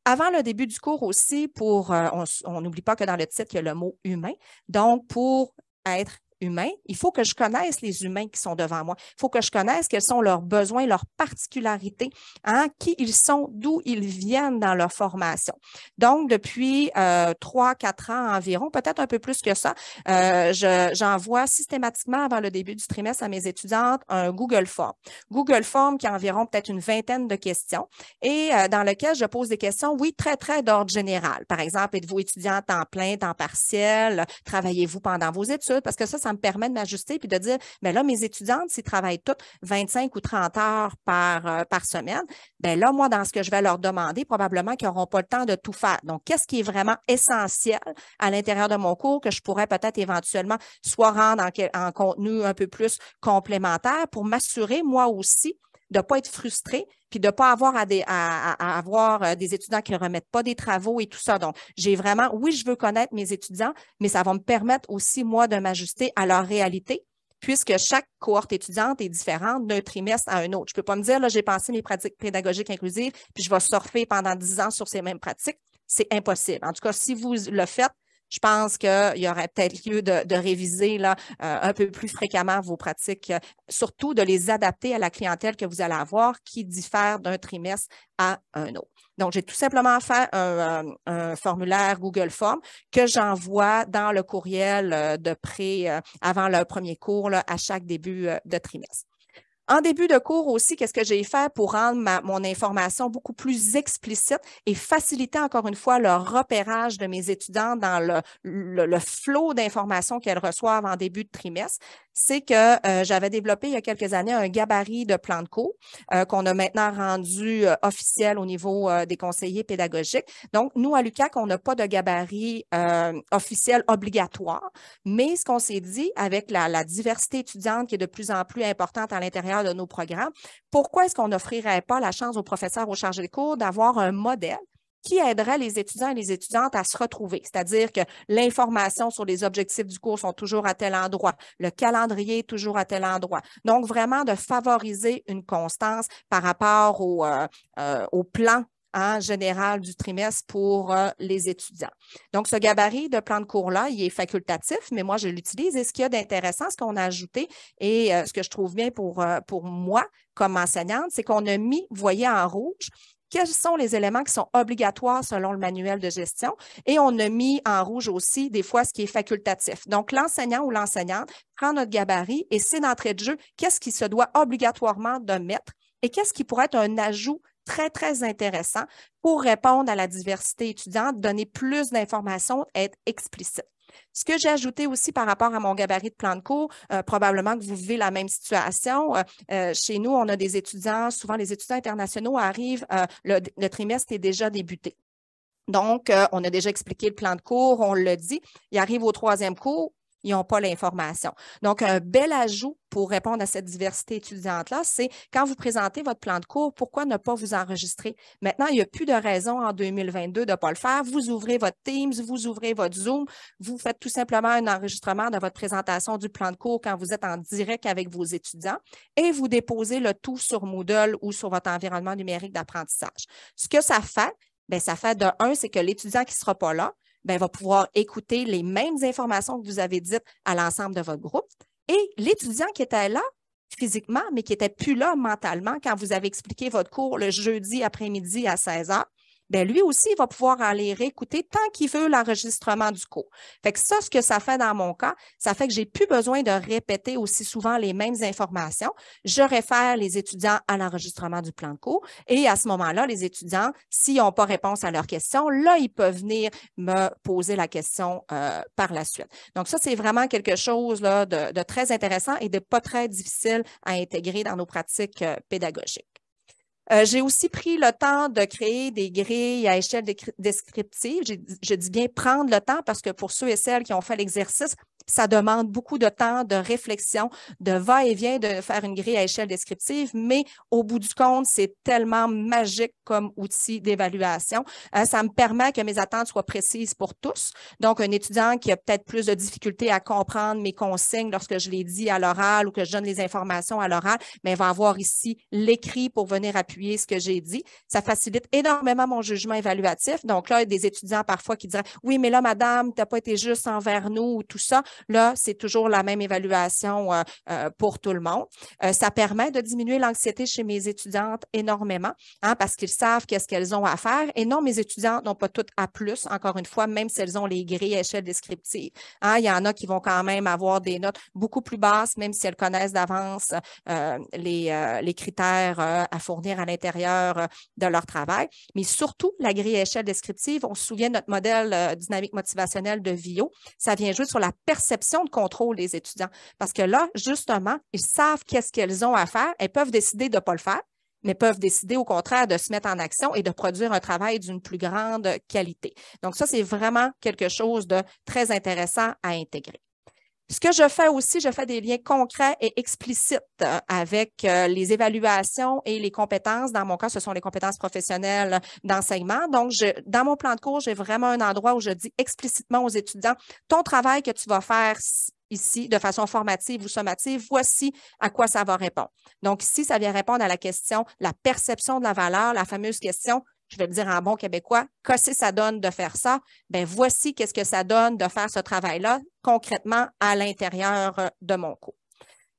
Avant le début du cours aussi, pour, euh, on n'oublie pas que dans le titre, il y a le mot humain. Donc, pour être humains, il faut que je connaisse les humains qui sont devant moi. Il faut que je connaisse quels sont leurs besoins, leurs particularités, hein, qui ils sont, d'où ils viennent dans leur formation. Donc, depuis euh, trois, quatre ans environ, peut-être un peu plus que ça, euh, j'envoie systématiquement avant le début du trimestre à mes étudiantes un Google Form. Google Form qui a environ peut-être une vingtaine de questions et euh, dans lequel je pose des questions, oui, très, très d'ordre général. Par exemple, êtes-vous étudiante en plein, temps partiel? Travaillez-vous pendant vos études? Parce que ça, ça me permet de m'ajuster puis de dire, mais ben là, mes étudiantes, s'ils travaillent toutes 25 ou 30 heures par, euh, par semaine, ben là, moi, dans ce que je vais leur demander, probablement qu'ils n'auront pas le temps de tout faire. Donc, qu'est-ce qui est vraiment essentiel à l'intérieur de mon cours que je pourrais peut-être éventuellement soit rendre en contenu un peu plus complémentaire pour m'assurer, moi aussi, de pas être frustré, puis de pas avoir à, des, à, avoir euh, des étudiants qui ne remettent pas des travaux et tout ça. Donc, j'ai vraiment, oui, je veux connaître mes étudiants, mais ça va me permettre aussi, moi, de m'ajuster à leur réalité, puisque chaque cohorte étudiante est différente d'un trimestre à un autre. Je peux pas me dire, là, j'ai pensé mes pratiques pédagogiques inclusives, puis je vais surfer pendant dix ans sur ces mêmes pratiques. C'est impossible. En tout cas, si vous le faites, je pense qu'il y aurait peut-être lieu de, réviser là, euh, un peu plus fréquemment vos pratiques, euh, surtout de les adapter à la clientèle que vous allez avoir qui diffère d'un trimestre à un autre. Donc, j'ai tout simplement fait un, euh, formulaire Google Form que j'envoie dans le courriel de prêt avant le premier cours à chaque début de trimestre. En début de cours aussi, qu'est-ce que j'ai fait pour rendre mon information beaucoup plus explicite et faciliter encore une fois le repérage de mes étudiants dans le, flot d'informations qu'elles reçoivent en début de trimestre? C'est que euh, j'avais développé il y a quelques années un gabarit de plan de cours euh, qu'on a maintenant rendu euh, officiel au niveau des conseillers pédagogiques. Donc, nous, à l'UCAC, on n'a pas de gabarit officiel obligatoire, mais ce qu'on s'est dit avec la diversité étudiante qui est de plus en plus importante à l'intérieur de nos programmes. Pourquoi est-ce qu'on n'offrirait pas la chance aux professeurs, aux chargés de cours d'avoir un modèle qui aiderait les étudiants et les étudiantes à se retrouver, c'est-à-dire que l'information sur les objectifs du cours sont toujours à tel endroit, le calendrier est toujours à tel endroit. Donc, vraiment de favoriser une constance par rapport au euh, euh, plan en général du trimestre pour euh, les étudiants. Donc, ce gabarit de plan de cours-là, il est facultatif, mais moi, je l'utilise. Et ce qu'il y a d'intéressant, ce qu'on a ajouté et euh, ce que je trouve bien pour, euh, pour moi comme enseignante, c'est qu'on a mis, vous voyez en rouge, quels sont les éléments qui sont obligatoires selon le manuel de gestion. Et on a mis en rouge aussi, des fois, ce qui est facultatif. Donc, l'enseignant ou l'enseignante prend notre gabarit et c'est d'entrée de jeu, qu'est-ce qui se doit obligatoirement de mettre et qu'est-ce qui pourrait être un ajout très, très intéressant pour répondre à la diversité étudiante, donner plus d'informations, être explicite. Ce que j'ai ajouté aussi par rapport à mon gabarit de plan de cours, euh, probablement que vous vivez la même situation. Euh, euh, chez nous, on a des étudiants, souvent les étudiants internationaux arrivent, le, trimestre est déjà débuté. Donc, on a déjà expliqué le plan de cours, on le dit. Il arrive au troisième cours, ils n'ont pas l'information. Donc, un bel ajout pour répondre à cette diversité étudiante-là, c'est quand vous présentez votre plan de cours, pourquoi ne pas vous enregistrer? Maintenant, il n'y a plus de raison en 2022 de ne pas le faire. Vous ouvrez votre Teams, vous ouvrez votre Zoom, vous faites tout simplement un enregistrement de votre présentation du plan de cours quand vous êtes en direct avec vos étudiants et vous déposez le tout sur Moodle ou sur votre environnement numérique d'apprentissage. Ce que ça fait, Bien, ça fait de un, c'est que l'étudiant qui ne sera pas là, ben, va pouvoir écouter les mêmes informations que vous avez dites à l'ensemble de votre groupe. Et l'étudiant qui était là physiquement, mais qui n'était plus là mentalement quand vous avez expliqué votre cours le jeudi après-midi à 16 heures, ben lui aussi, il va pouvoir aller réécouter tant qu'il veut l'enregistrement du cours. Fait que ça, ce que ça fait dans mon cas, ça fait que j'ai plus besoin de répéter aussi souvent les mêmes informations. Je réfère les étudiants à l'enregistrement du plan de cours et à ce moment-là, les étudiants, s'ils n'ont pas réponse à leurs questions, là, ils peuvent venir me poser la question euh, par la suite. Donc ça, c'est vraiment quelque chose là, de, très intéressant et de pas très difficile à intégrer dans nos pratiques euh, pédagogiques. Euh, j'ai aussi pris le temps de créer des grilles à échelle descriptive. Je dis bien prendre le temps parce que pour ceux et celles qui ont fait l'exercice, ça demande beaucoup de temps, de réflexion, de va-et-vient de faire une grille à échelle descriptive, mais au bout du compte, c'est tellement magique comme outil d'évaluation. Euh, ça me permet que mes attentes soient précises pour tous. Donc, un étudiant qui a peut-être plus de difficultés à comprendre mes consignes lorsque je les dis à l'oral ou que je donne les informations à l'oral, mais ben, va avoir ici l'écrit pour venir appuyer ce que j'ai dit. Ça facilite énormément mon jugement évaluatif. Donc là, il y a des étudiants parfois qui diraient Oui, mais là, madame, tu n'as pas été juste envers nous ou tout ça. Là, c'est toujours la même évaluation euh, euh, pour tout le monde. Euh, ça permet de diminuer l'anxiété chez mes étudiantes énormément hein, parce qu'ils savent qu'est-ce qu'elles ont à faire. Et non, mes étudiantes n'ont pas toutes à plus, encore une fois, même si elles ont les grilles à échelle descriptive. Hein. il y en a qui vont quand même avoir des notes beaucoup plus basses, même si elles connaissent d'avance les, critères à fournir à l'intérieur euh, de leur travail. Mais surtout, la grille échelle descriptive, on se souvient de notre modèle euh, dynamique motivationnel de VIO, ça vient jouer sur la perception de contrôle des étudiants. Parce que là, justement, ils savent qu'est-ce qu'ils ont à faire. Elles peuvent décider de ne pas le faire, mais peuvent décider au contraire de se mettre en action et de produire un travail d'une plus grande qualité. Donc ça, c'est vraiment quelque chose de très intéressant à intégrer. Ce que je fais aussi, je fais des liens concrets et explicites avec euh, les évaluations et les compétences. Dans mon cas, ce sont les compétences professionnelles d'enseignement. Donc, je, dans mon plan de cours, j'ai vraiment un endroit où je dis explicitement aux étudiants, ton travail que tu vas faire ici de façon formative ou sommative, voici à quoi ça va répondre. Donc, ici, ça vient répondre à la question, la perception de la valeur, la fameuse question, je vais le dire en bon québécois, qu'est-ce que ça donne de faire ça? Ben voici qu'est-ce que ça donne de faire ce travail-là concrètement à l'intérieur euh, de mon cours.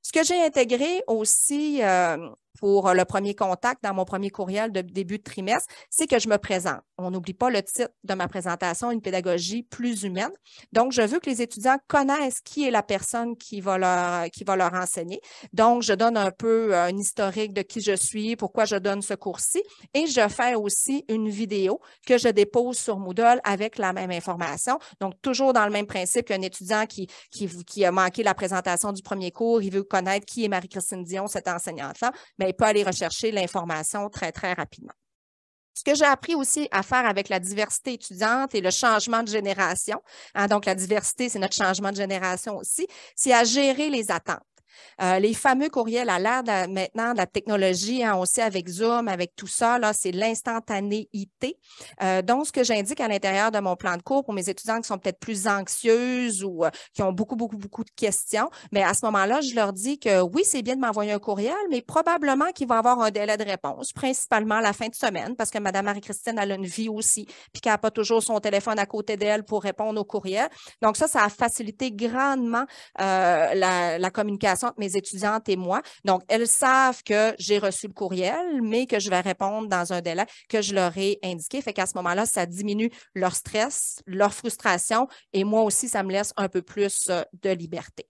Ce que j'ai intégré aussi euh, pour euh, le premier contact dans mon premier courriel de début de trimestre, c'est que je me présente. On n'oublie pas le titre de ma présentation, une pédagogie plus humaine. Donc, je veux que les étudiants connaissent qui est la personne qui va leur, qui va leur enseigner. Donc, je donne un peu euh, un historique de qui je suis, pourquoi je donne ce cours-ci et je fais aussi une vidéo que je dépose sur Moodle avec la même information. Donc, toujours dans le même principe qu'un étudiant qui, qui, qui a manqué la présentation du premier cours, il veut connaître qui est Marie-Christine Dion, cette enseignante-là, mais pas aller rechercher l'information très, très rapidement. Ce que j'ai appris aussi à faire avec la diversité étudiante et le changement de génération, hein, donc la diversité, c'est notre changement de génération aussi, c'est à gérer les attentes. Euh, les fameux courriels à l'ère maintenant de la technologie, aussi hein, on avec Zoom, avec tout ça, là, c'est l'instantanéité. Euh, donc, ce que j'indique à l'intérieur de mon plan de cours pour mes étudiants qui sont peut-être plus anxieuses ou euh, qui ont beaucoup, beaucoup, beaucoup de questions, mais à ce moment-là, je leur dis que oui, c'est bien de m'envoyer un courriel, mais probablement qu'il va avoir un délai de réponse, principalement la fin de semaine, parce que Madame Marie-Christine, a une vie aussi, puis qu'elle n'a pas toujours son téléphone à côté d'elle pour répondre aux courriels. Donc, ça, ça a facilité grandement la communication mes étudiantes et moi. Donc, elles savent que j'ai reçu le courriel, mais que je vais répondre dans un délai que je leur ai indiqué. Fait qu'à ce moment-là, ça diminue leur stress, leur frustration et moi aussi, ça me laisse un peu plus euh, de liberté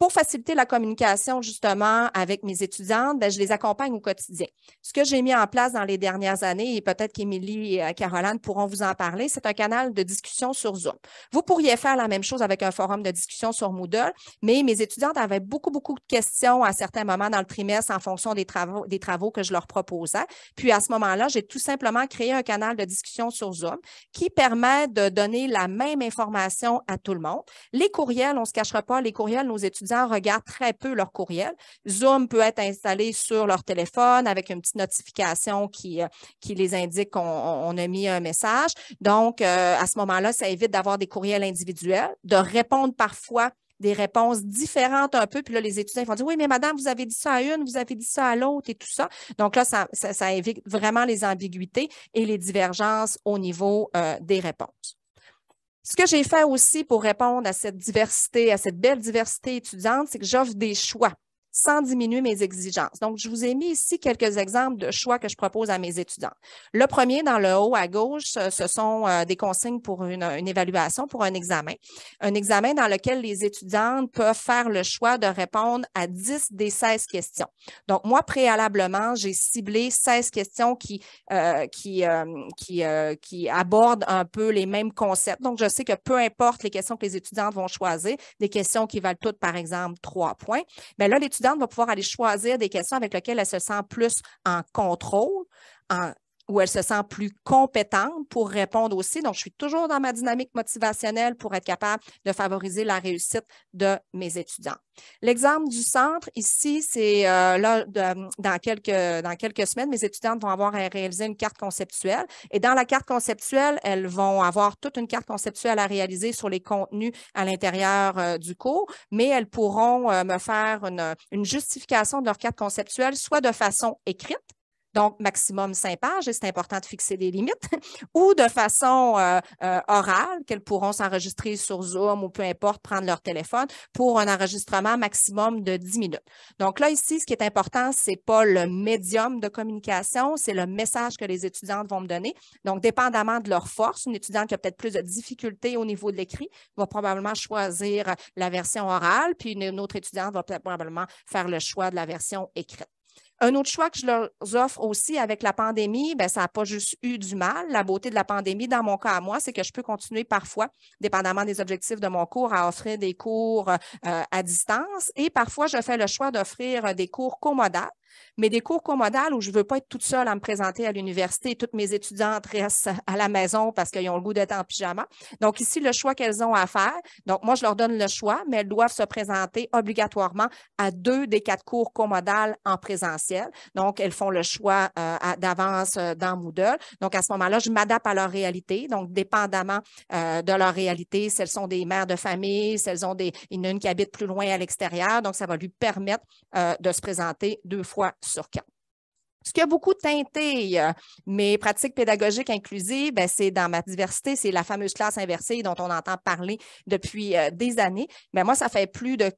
pour faciliter la communication justement avec mes étudiantes, ben, je les accompagne au quotidien. Ce que j'ai mis en place dans les dernières années, et peut-être qu'Émilie et euh, Caroline pourront vous en parler, c'est un canal de discussion sur Zoom. Vous pourriez faire la même chose avec un forum de discussion sur Moodle, mais mes étudiantes avaient beaucoup, beaucoup de questions à certains moments dans le trimestre en fonction des travaux, des travaux que je leur proposais. Puis à ce moment-là, j'ai tout simplement créé un canal de discussion sur Zoom qui permet de donner la même information à tout le monde. Les courriels, on ne se cachera pas, les courriels, nos étudiants regardent très peu leur courriel. Zoom peut être installé sur leur téléphone avec une petite notification qui, euh, qui les indique qu'on a mis un message. Donc, euh, à ce moment-là, ça évite d'avoir des courriels individuels, de répondre parfois des réponses différentes un peu. Puis là, les étudiants vont dire Oui, mais madame, vous avez dit ça à une, vous avez dit ça à l'autre et tout ça. Donc là, ça, ça, évite vraiment les ambiguïtés et les divergences au niveau euh, des réponses. Ce que j'ai fait aussi pour répondre à cette diversité, à cette belle diversité étudiante, c'est que j'offre des choix sans diminuer mes exigences. Donc, je vous ai mis ici quelques exemples de choix que je propose à mes étudiants. Le premier, dans le haut à gauche, ce sont euh, des consignes pour une, évaluation, pour un examen. Un examen dans lequel les étudiantes peuvent faire le choix de répondre à 10 des 16 questions. Donc, moi, préalablement, j'ai ciblé 16 questions qui, euh, qui, euh, qui, qui abordent un peu les mêmes concepts. Donc, je sais que peu importe les questions que les étudiantes vont choisir, des questions qui valent toutes, par exemple, trois points, mais là, va pouvoir aller choisir des questions avec lesquelles elle se sent plus en contrôle, où elle se sent plus compétente pour répondre aussi. Donc, je suis toujours dans ma dynamique motivationnelle pour être capable de favoriser la réussite de mes étudiants. L'exemple du centre, ici, c'est euh, là, dans, quelques, dans quelques semaines, mes étudiantes vont avoir à réaliser une carte conceptuelle. Et dans la carte conceptuelle, elles vont avoir toute une carte conceptuelle à réaliser sur les contenus à l'intérieur euh, du cours, mais elles pourront euh, me faire une justification de leur carte conceptuelle, soit de façon écrite, donc maximum cinq pages, et c'est important de fixer des limites, ou de façon euh, euh, orale, qu'elles pourront s'enregistrer sur Zoom ou peu importe, prendre leur téléphone pour un enregistrement maximum de 10 minutes. Donc là, ici, ce qui est important, ce n'est pas le médium de communication, c'est le message que les étudiantes vont me donner. Donc, dépendamment de leur force, une étudiante qui a peut-être plus de difficultés au niveau de l'écrit va probablement choisir la version orale, puis une autre étudiante va probablement faire le choix de la version écrite. Un autre choix que je leur offre aussi avec la pandémie, ben ça n'a pas juste eu du mal. La beauté de la pandémie, dans mon cas à moi, c'est que je peux continuer parfois, dépendamment des objectifs de mon cours, à offrir des cours euh, à distance. Et parfois, je fais le choix d'offrir des cours commodales mais des cours commodales où je ne veux pas être toute seule à me présenter à l'université, toutes mes étudiantes restent à la maison parce qu'elles ont le goût d'être en pyjama. Donc ici, le choix qu'elles ont à faire, donc moi, je leur donne le choix, mais elles doivent se présenter obligatoirement à deux des quatre cours commodales en présentiel. Donc, elles font le choix euh, d'avance euh, dans Moodle. Donc, à ce moment-là, je m'adapte à leur réalité. Donc, dépendamment euh, de leur réalité, si elles sont des mères de famille, si elles ont des, une, qui habite plus loin à l'extérieur, donc ça va lui permettre de se présenter deux fois sur quatre. Ce qui a beaucoup teinté euh, mes pratiques pédagogiques inclusives, ben, c'est dans ma diversité, c'est la fameuse classe inversée dont on entend parler depuis euh, des années. Mais ben, moi, ça fait plus de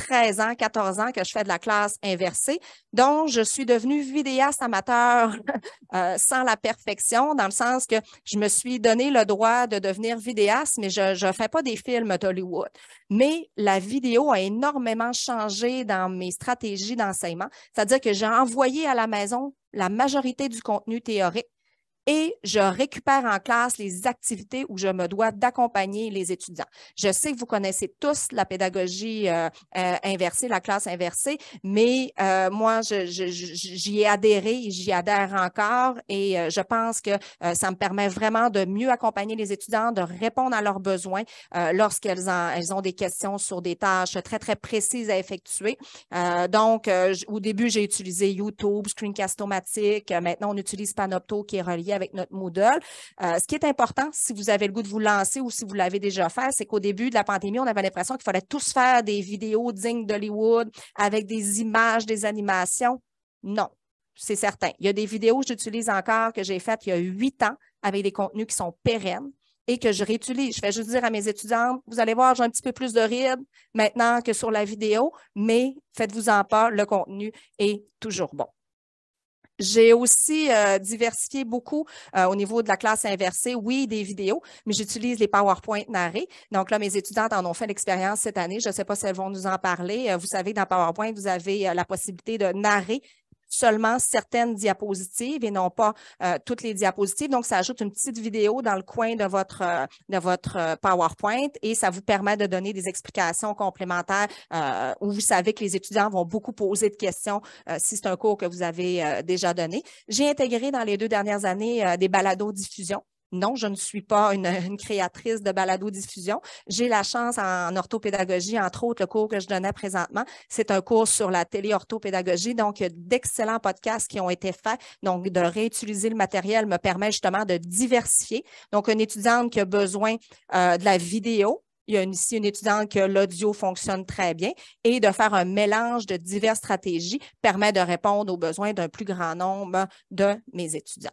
13 ans, 14 ans que je fais de la classe inversée. dont je suis devenue vidéaste amateur euh, sans la perfection, dans le sens que je me suis donné le droit de devenir vidéaste, mais je ne fais pas des films d'Hollywood. Mais la vidéo a énormément changé dans mes stratégies d'enseignement, c'est-à-dire que j'ai envoyé à la maison la majorité du contenu théorique et je récupère en classe les activités où je me dois d'accompagner les étudiants. Je sais que vous connaissez tous la pédagogie euh, euh, inversée, la classe inversée, mais euh, moi, j'y ai adhéré et j'y adhère encore et je pense que ça me permet vraiment de mieux accompagner les étudiants, de répondre à leurs besoins lorsqu'elles elles ont des questions sur des tâches très, très précises à effectuer. donc, au début, j'ai utilisé YouTube, screencast o Maintenant, on utilise Panopto qui est relié avec notre Moodle. Euh, ce qui est important, si vous avez le goût de vous lancer ou si vous l'avez déjà fait, c'est qu'au début de la pandémie, on avait l'impression qu'il fallait tous faire des vidéos dignes d'Hollywood avec des images, des animations. Non, c'est certain. Il y a des vidéos que j'utilise encore que j'ai faites il y a huit ans avec des contenus qui sont pérennes et que je réutilise. Je fais juste dire à mes étudiantes, vous allez voir, j'ai un petit peu plus de rides maintenant que sur la vidéo, mais faites-vous en pas, le contenu est toujours bon. J'ai aussi euh, diversifié beaucoup euh, au niveau de la classe inversée. Oui, des vidéos, mais j'utilise les PowerPoint narrés. Donc là, mes étudiantes en ont fait l'expérience cette année. Je ne sais pas si elles vont nous en parler. Euh, vous savez, dans PowerPoint, vous avez la possibilité de narrer seulement certaines diapositives et non pas euh, toutes les diapositives. Donc, ça ajoute une petite vidéo dans le coin de votre, euh, de votre euh, PowerPoint et ça vous permet de donner des explications complémentaires où vous savez que les étudiants vont beaucoup poser de questions si c'est un cours que vous avez déjà donné. J'ai intégré dans les deux dernières années des balados diffusion non, je ne suis pas euh, une, créatrice de balado-diffusion. J'ai la chance en orthopédagogie, entre autres, le cours que je donnais présentement, c'est un cours sur la téléorthopédagogie. Donc, d'excellents podcasts qui ont été faits. Donc, de réutiliser le matériel me permet justement de diversifier. Donc, une étudiante qui a besoin euh, de la vidéo, il y a ici une étudiante que l'audio fonctionne très bien et de faire un mélange de diverses stratégies permet de répondre aux besoins d'un plus grand nombre de mes étudiants.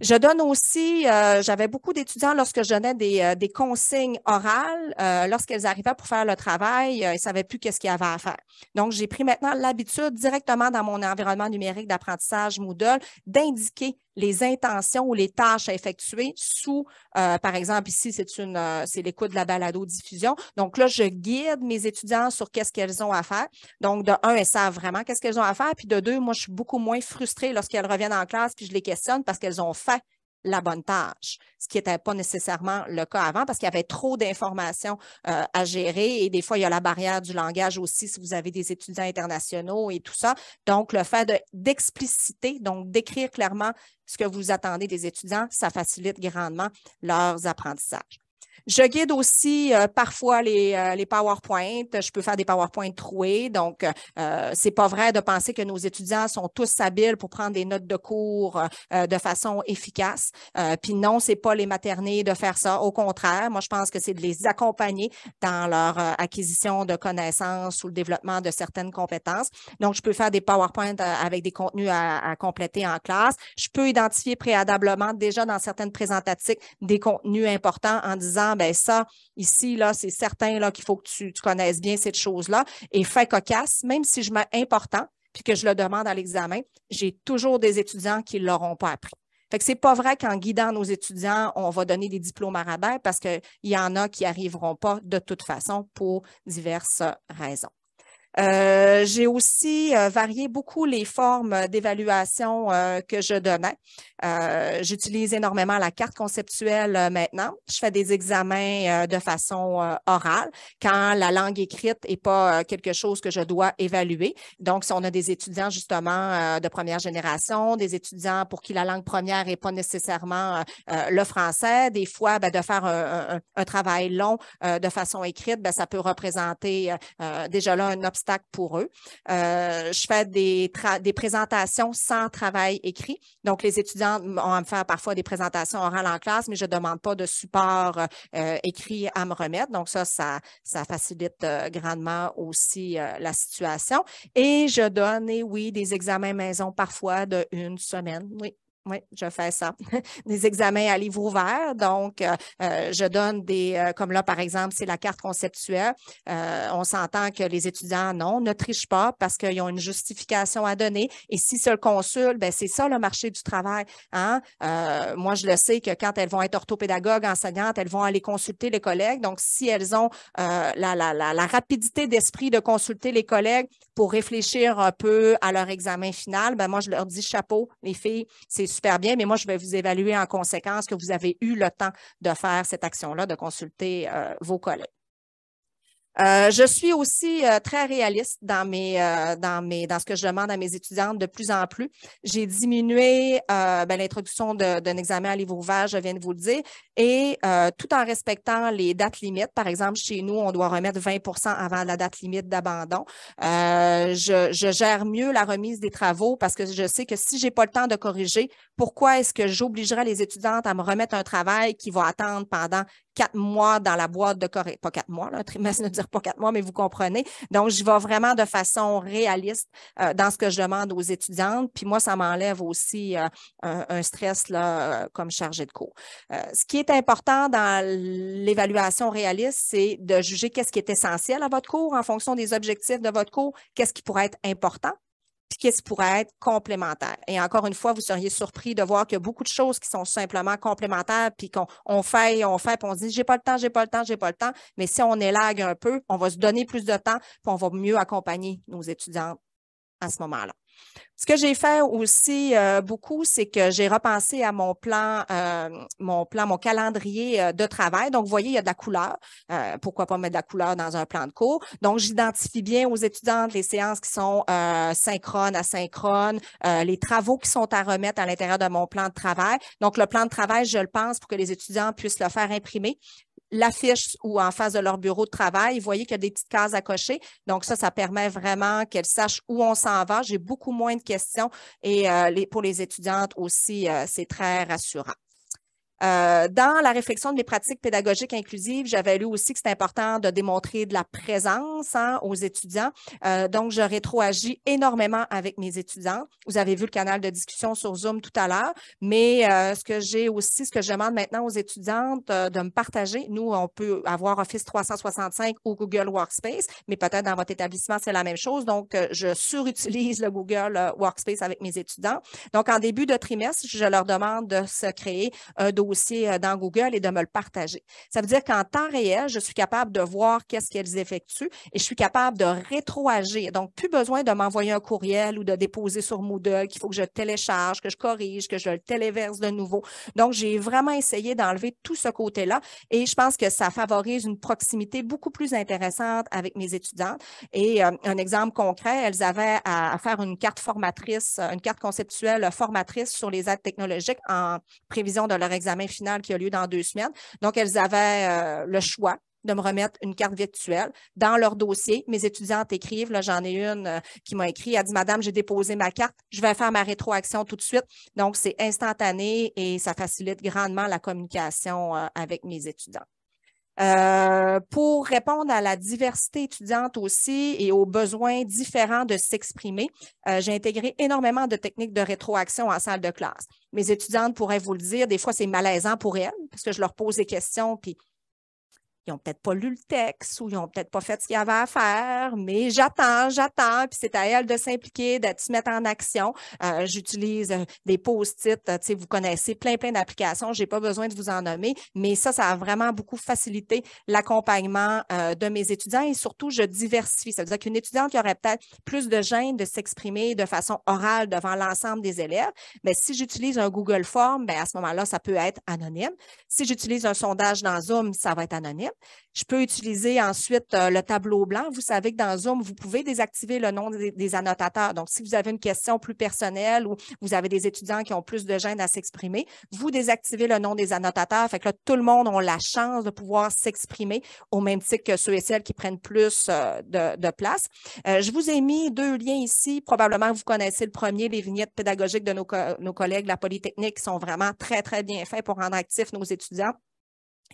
Je donne aussi, euh, j'avais beaucoup d'étudiants lorsque je donnais des, euh, consignes orales, euh, lorsqu'elles arrivaient pour faire le travail, ils ne savaient plus qu'est-ce qu'ils avaient avait à faire. Donc, j'ai pris maintenant l'habitude directement dans mon environnement numérique d'apprentissage Moodle d'indiquer les intentions ou les tâches à effectuer sous, euh, par exemple, ici, c'est une euh, c'est l'écoute de la balado-diffusion. Donc là, je guide mes étudiants sur qu'est-ce qu'elles ont à faire. Donc, de un, elles savent vraiment qu'est-ce qu'elles ont à faire. Puis de deux, moi, je suis beaucoup moins frustrée lorsqu'elles reviennent en classe puis je les questionne parce qu'elles ont fait la bonne tâche, ce qui n'était pas nécessairement le cas avant parce qu'il y avait trop d'informations euh, à gérer et des fois, il y a la barrière du langage aussi si vous avez des étudiants internationaux et tout ça. Donc, le fait d'expliciter, donc d'écrire clairement ce que vous attendez des étudiants, ça facilite grandement leurs apprentissages. Je guide aussi euh, parfois les, euh, les powerpoints. Je peux faire des PowerPoints troués. Donc, euh, c'est pas vrai de penser que nos étudiants sont tous habiles pour prendre des notes de cours euh, de façon efficace. Euh, puis non, c'est pas les maternés de faire ça. Au contraire, moi, je pense que c'est de les accompagner dans leur acquisition de connaissances ou le développement de certaines compétences. Donc, je peux faire des PowerPoints avec des contenus à, à compléter en classe. Je peux identifier préalablement déjà dans certaines présentatiques des contenus importants en disant ben ça, ici, là, c'est certain là, qu'il faut que tu, connaisses bien cette chose-là. Et fait cocasse, même si je mets important, puis que je le demande à l'examen, j'ai toujours des étudiants qui ne l'auront pas appris. Fait que c'est pas vrai qu'en guidant nos étudiants, on va donner des diplômes à rabais parce qu'il y en a qui arriveront pas de toute façon pour diverses raisons. Euh, j'ai aussi euh, varié beaucoup les formes d'évaluation euh, que je donnais. J'utilise énormément la carte conceptuelle maintenant. Je fais des examens de façon orale quand la langue écrite n'est pas quelque chose que je dois évaluer. Donc, si on a des étudiants justement de première génération, des étudiants pour qui la langue première n'est pas nécessairement le français, des fois, ben, de faire un, travail long de façon écrite, ben, ça peut représenter déjà là un obstacle pour eux. Euh, je fais des, des présentations sans travail écrit. Donc, les étudiants ont à me faire parfois des présentations orales en classe, mais je ne demande pas de support euh, écrit à me remettre. Donc, ça, ça, ça facilite euh, grandement aussi la situation. Et je donne, et eh oui, des examens maison parfois de une semaine. Oui, oui, je fais ça. Des examens à livre ouvert. Donc, euh, euh, je donne des, euh, comme là, par exemple, c'est la carte conceptuelle. on s'entend que les étudiants, non, ne trichent pas parce qu'ils ont une justification à donner. Et si se le ben, c'est ça le marché du travail. Hein? moi, je le sais que quand elles vont être orthopédagogues, enseignantes, elles vont aller consulter les collègues. Donc, si elles ont la, la, la, la, rapidité d'esprit de consulter les collègues pour réfléchir un peu à leur examen final, ben, moi, je leur dis chapeau, les filles, c'est super bien, mais moi, je vais vous évaluer en conséquence que vous avez eu le temps de faire cette action-là, de consulter euh, vos collègues. Euh, je suis aussi euh, très réaliste dans, mes, euh, dans, mes, dans ce que je demande à mes étudiantes de plus en plus. J'ai diminué ben, l'introduction d'un examen à livre ouvert, je viens de vous le dire, et tout en respectant les dates limites. Par exemple, chez nous, on doit remettre 20 avant la date limite d'abandon. Je, gère mieux la remise des travaux parce que je sais que si j'ai pas le temps de corriger, pourquoi est-ce que j'obligerais les étudiantes à me remettre un travail qui va attendre pendant quatre mois dans la boîte de Corée. Pas quatre mois, là, un trimestre ne dire pas quatre mois, mais vous comprenez. Donc, j'y vais vraiment de façon réaliste euh, dans ce que je demande aux étudiantes. Puis moi, ça m'enlève aussi euh, un, stress là, euh, comme chargé de cours. ce qui est important dans l'évaluation réaliste, c'est de juger qu'est-ce qui est essentiel à votre cours en fonction des objectifs de votre cours, qu'est-ce qui pourrait être important qu'est-ce qui pourrait être complémentaire. Et encore une fois, vous seriez surpris de voir qu'il y a beaucoup de choses qui sont simplement complémentaires, puis qu'on fait, on fait, puis on se dit j'ai pas le temps, j'ai pas le temps, j'ai pas le temps. Mais si on élague un peu, on va se donner plus de temps, puis on va mieux accompagner nos étudiants à ce moment-là. Ce que j'ai fait aussi euh, beaucoup, c'est que j'ai repensé à mon plan, euh, mon plan, mon calendrier euh, de travail. Donc, vous voyez, il y a de la couleur. pourquoi pas mettre de la couleur dans un plan de cours? Donc, j'identifie bien aux étudiantes les séances qui sont synchrones, asynchrones, les travaux qui sont à remettre à l'intérieur de mon plan de travail. Donc, le plan de travail, je le pense pour que les étudiants puissent le faire imprimer l'affiche ou en face de leur bureau de travail. Vous voyez qu'il y a des petites cases à cocher. Donc, ça, ça permet vraiment qu'elles sachent où on s'en va. J'ai beaucoup moins de questions et euh, les, pour les étudiantes aussi, euh, c'est très rassurant. Euh, dans la réflexion de mes pratiques pédagogiques inclusives, j'avais lu aussi que c'est important de démontrer de la présence hein, aux étudiants. Euh, donc, je rétroagis énormément avec mes étudiants. Vous avez vu le canal de discussion sur Zoom tout à l'heure, mais euh, ce que j'ai aussi, ce que je demande maintenant aux étudiantes de me partager, nous, on peut avoir Office 365 ou Google Workspace, mais peut-être dans votre établissement, c'est la même chose. Donc, je surutilise le Google Workspace avec mes étudiants. Donc, en début de trimestre, je leur demande de se créer un dossier euh, dans Google et de me le partager. Ça veut dire qu'en temps réel, je suis capable de voir qu'est-ce qu'elles effectuent et je suis capable de rétroagir. Donc, plus besoin de m'envoyer un courriel ou de déposer sur Moodle qu'il faut que je télécharge, que je corrige, que je le téléverse de nouveau. Donc, j'ai vraiment essayé d'enlever tout ce côté-là et je pense que ça favorise une proximité beaucoup plus intéressante avec mes étudiantes. Et euh, un exemple concret, elles avaient à, à, faire une carte formatrice, une carte conceptuelle formatrice sur les aides technologiques en prévision de leur examen Finale final qui a lieu dans deux semaines. Donc, elles avaient euh, le choix de me remettre une carte virtuelle dans leur dossier. Mes étudiantes écrivent, là, j'en ai une euh, qui m'a écrit, elle dit, Madame, j'ai déposé ma carte, je vais faire ma rétroaction tout de suite. Donc, c'est instantané et ça facilite grandement la communication euh, avec mes étudiants. Euh, pour répondre à la diversité étudiante aussi et aux besoins différents de s'exprimer, euh, j'ai intégré énormément de techniques de rétroaction en salle de classe. Mes étudiantes pourraient vous le dire, des fois c'est malaisant pour elles parce que je leur pose des questions puis ils n'ont peut-être pas lu le texte ou ils n'ont peut-être pas fait ce qu'il y avait à faire, mais j'attends, j'attends, puis c'est à elle de s'impliquer, de se mettre en action. Euh, j'utilise euh, des post-it, euh, vous connaissez plein, plein d'applications, je n'ai pas besoin de vous en nommer, mais ça, ça a vraiment beaucoup facilité l'accompagnement de mes étudiants et surtout, je diversifie. Ça veut dire qu'une étudiante qui aurait peut-être plus de gêne de s'exprimer de façon orale devant l'ensemble des élèves, mais si j'utilise un Google Form, ben à ce moment-là, ça peut être anonyme. Si j'utilise un sondage dans Zoom, ça va être anonyme. Je peux utiliser ensuite euh, le tableau blanc. Vous savez que dans Zoom, vous pouvez désactiver le nom des, annotateurs. Donc, si vous avez une question plus personnelle ou vous avez des étudiants qui ont plus de gêne à s'exprimer, vous désactivez le nom des annotateurs. Fait que tout le monde a la chance de pouvoir s'exprimer au même titre que ceux et celles qui prennent plus euh, de, place. Euh, je vous ai mis deux liens ici. Probablement, vous connaissez le premier, les vignettes pédagogiques de nos, collègues de la Polytechnique sont vraiment très, très bien faits pour rendre actifs nos étudiants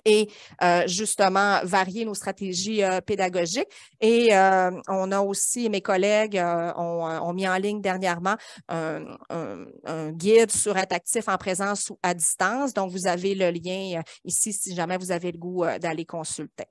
et euh, justement varier nos stratégies euh, pédagogiques. Et euh, on a aussi, mes collègues ont, mis en ligne dernièrement un, guide sur être actif en présence ou à distance. Donc, vous avez le lien ici si jamais vous avez le goût d'aller consulter.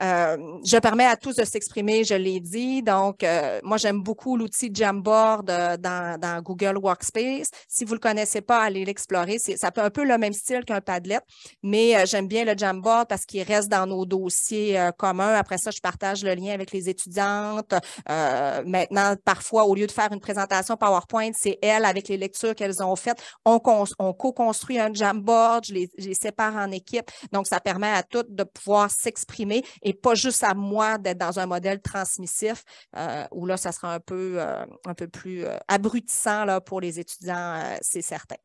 Euh, je permets à tous de s'exprimer, je l'ai dit. Donc, euh, moi, j'aime beaucoup l'outil Jamboard euh, dans, Google Workspace. Si vous ne le connaissez pas, allez l'explorer. C'est ça peut un peu le même style qu'un Padlet, mais euh, j'aime bien le Jamboard parce qu'il reste dans nos dossiers communs. Après ça, je partage le lien avec les étudiantes. maintenant, parfois, au lieu de faire une présentation PowerPoint, c'est elles avec les lectures qu'elles ont faites. On, co-construit un Jamboard, je les, sépare en équipe. Donc, ça permet à toutes de pouvoir s'exprimer et pas juste à moi d'être dans un modèle transmissif euh, où là, ça sera un peu, euh, un peu plus euh, abrutissant là, pour les étudiants, c'est certain.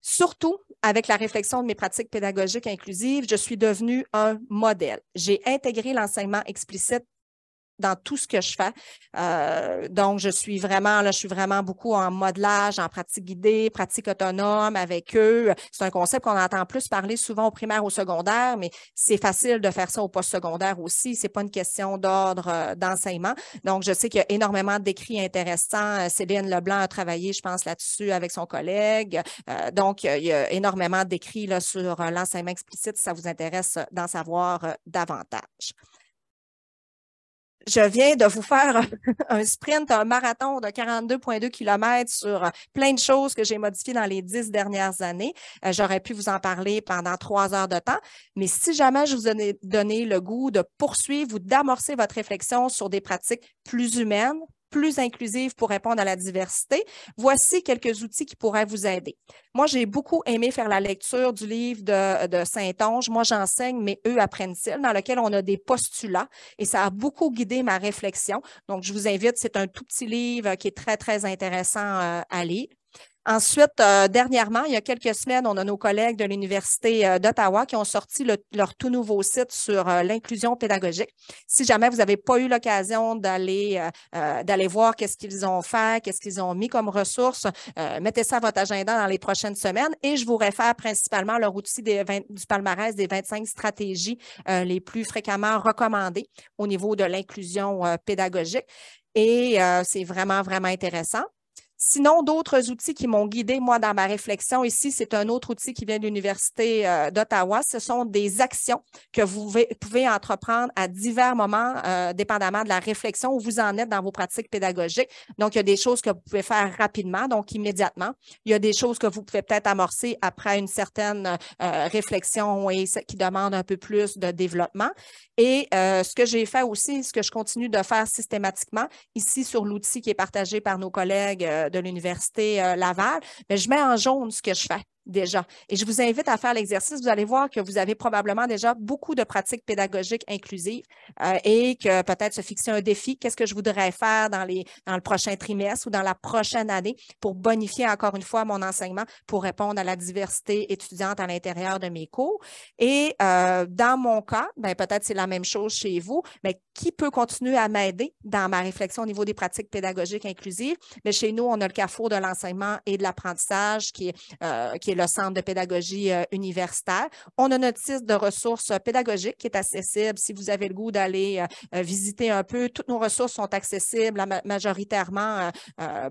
Surtout avec la réflexion de mes pratiques pédagogiques inclusives, je suis devenue un modèle. J'ai intégré l'enseignement explicite dans tout ce que je fais. Euh, donc, je suis vraiment, là, je suis vraiment beaucoup en modelage, en pratique guidée, pratique autonome avec eux. C'est un concept qu'on entend plus parler souvent au primaire, ou au secondaire, mais c'est facile de faire ça au post-secondaire aussi. C'est pas une question d'ordre euh, d'enseignement. Donc, je sais qu'il y a énormément d'écrits intéressants. Euh, Céline Leblanc a travaillé, je pense, là-dessus avec son collègue. donc, il y a énormément d'écrits sur l'enseignement explicite si ça vous intéresse d'en savoir davantage je viens de vous faire un sprint, un marathon de 42,2 km sur euh, plein de choses que j'ai modifiées dans les dix dernières années. Euh, j'aurais pu vous en parler pendant trois heures de temps, mais si jamais je vous ai donné le goût de poursuivre ou d'amorcer votre réflexion sur des pratiques plus humaines, plus inclusive pour répondre à la diversité, voici quelques outils qui pourraient vous aider. Moi, j'ai beaucoup aimé faire la lecture du livre de, Saint-Onge. Moi, j'enseigne, mais eux apprennent-ils, dans lequel on a des postulats et ça a beaucoup guidé ma réflexion. Donc, je vous invite, c'est un tout petit livre qui est très, très intéressant euh, à lire. Ensuite, euh, dernièrement, il y a quelques semaines, on a nos collègues de l'Université euh, d'Ottawa qui ont sorti leur tout nouveau site sur euh, l'inclusion pédagogique. Si jamais vous n'avez pas eu l'occasion d'aller d'aller voir qu'est-ce qu'ils ont fait, qu'est-ce qu'ils ont mis comme ressources, mettez ça à votre agenda dans les prochaines semaines et je vous réfère principalement leur outil des du palmarès des 25 stratégies les plus fréquemment recommandées au niveau de l'inclusion pédagogique. Et c'est vraiment, vraiment intéressant. Sinon, d'autres outils qui m'ont guidé, moi, dans ma réflexion ici, c'est un autre outil qui vient de l'Université euh, d'Ottawa. Ce sont des actions que vous pouvez entreprendre à divers moments, euh, dépendamment de la réflexion où vous en êtes dans vos pratiques pédagogiques. Donc, il y a des choses que vous pouvez faire rapidement, donc immédiatement. Il y a des choses que vous pouvez peut-être amorcer après une certaine euh, réflexion et qui demande un peu plus de développement. Et ce que j'ai fait aussi, ce que je continue de faire systématiquement, ici sur l'outil qui est partagé par nos collègues de l'Université euh, Laval, mais je mets en jaune ce que je fais déjà. Et je vous invite à faire l'exercice. Vous allez voir que vous avez probablement déjà beaucoup de pratiques pédagogiques inclusives euh, et que peut-être se fixer un défi. Qu'est-ce que je voudrais faire dans, le prochain trimestre ou dans la prochaine année pour bonifier encore une fois mon enseignement pour répondre à la diversité étudiante à l'intérieur de mes cours. Et euh, dans mon cas, ben, peut-être c'est la même chose chez vous, mais qui peut continuer à m'aider dans ma réflexion au niveau des pratiques pédagogiques inclusives? Mais chez nous, on a le carrefour de l'enseignement et de l'apprentissage qui est, euh, qui est le Centre de pédagogie euh, universitaire. On a notre site de ressources euh, pédagogiques qui est accessible si vous avez le goût d'aller euh, visiter un peu. Toutes nos ressources sont accessibles majoritairement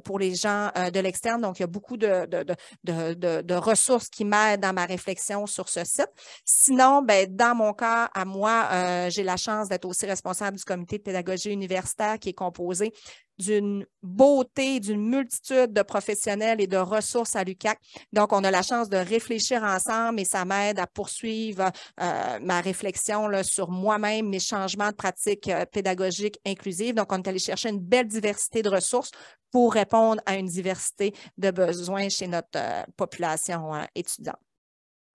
pour les gens de l'externe. Donc, il y a beaucoup de, ressources qui m'aident dans ma réflexion sur ce site. Sinon, ben, dans mon cas, à moi, j'ai la chance d'être aussi responsable du comité de pédagogie universitaire qui est composé d'une beauté, d'une multitude de professionnels et de ressources à l'UCAC. Donc, on a la chance de réfléchir ensemble et ça m'aide à poursuivre euh, ma réflexion sur moi-même, mes changements de pratiques euh, pédagogiques inclusives. Donc, on est allé chercher une belle diversité de ressources pour répondre à une diversité de besoins chez notre euh, population hein, étudiante.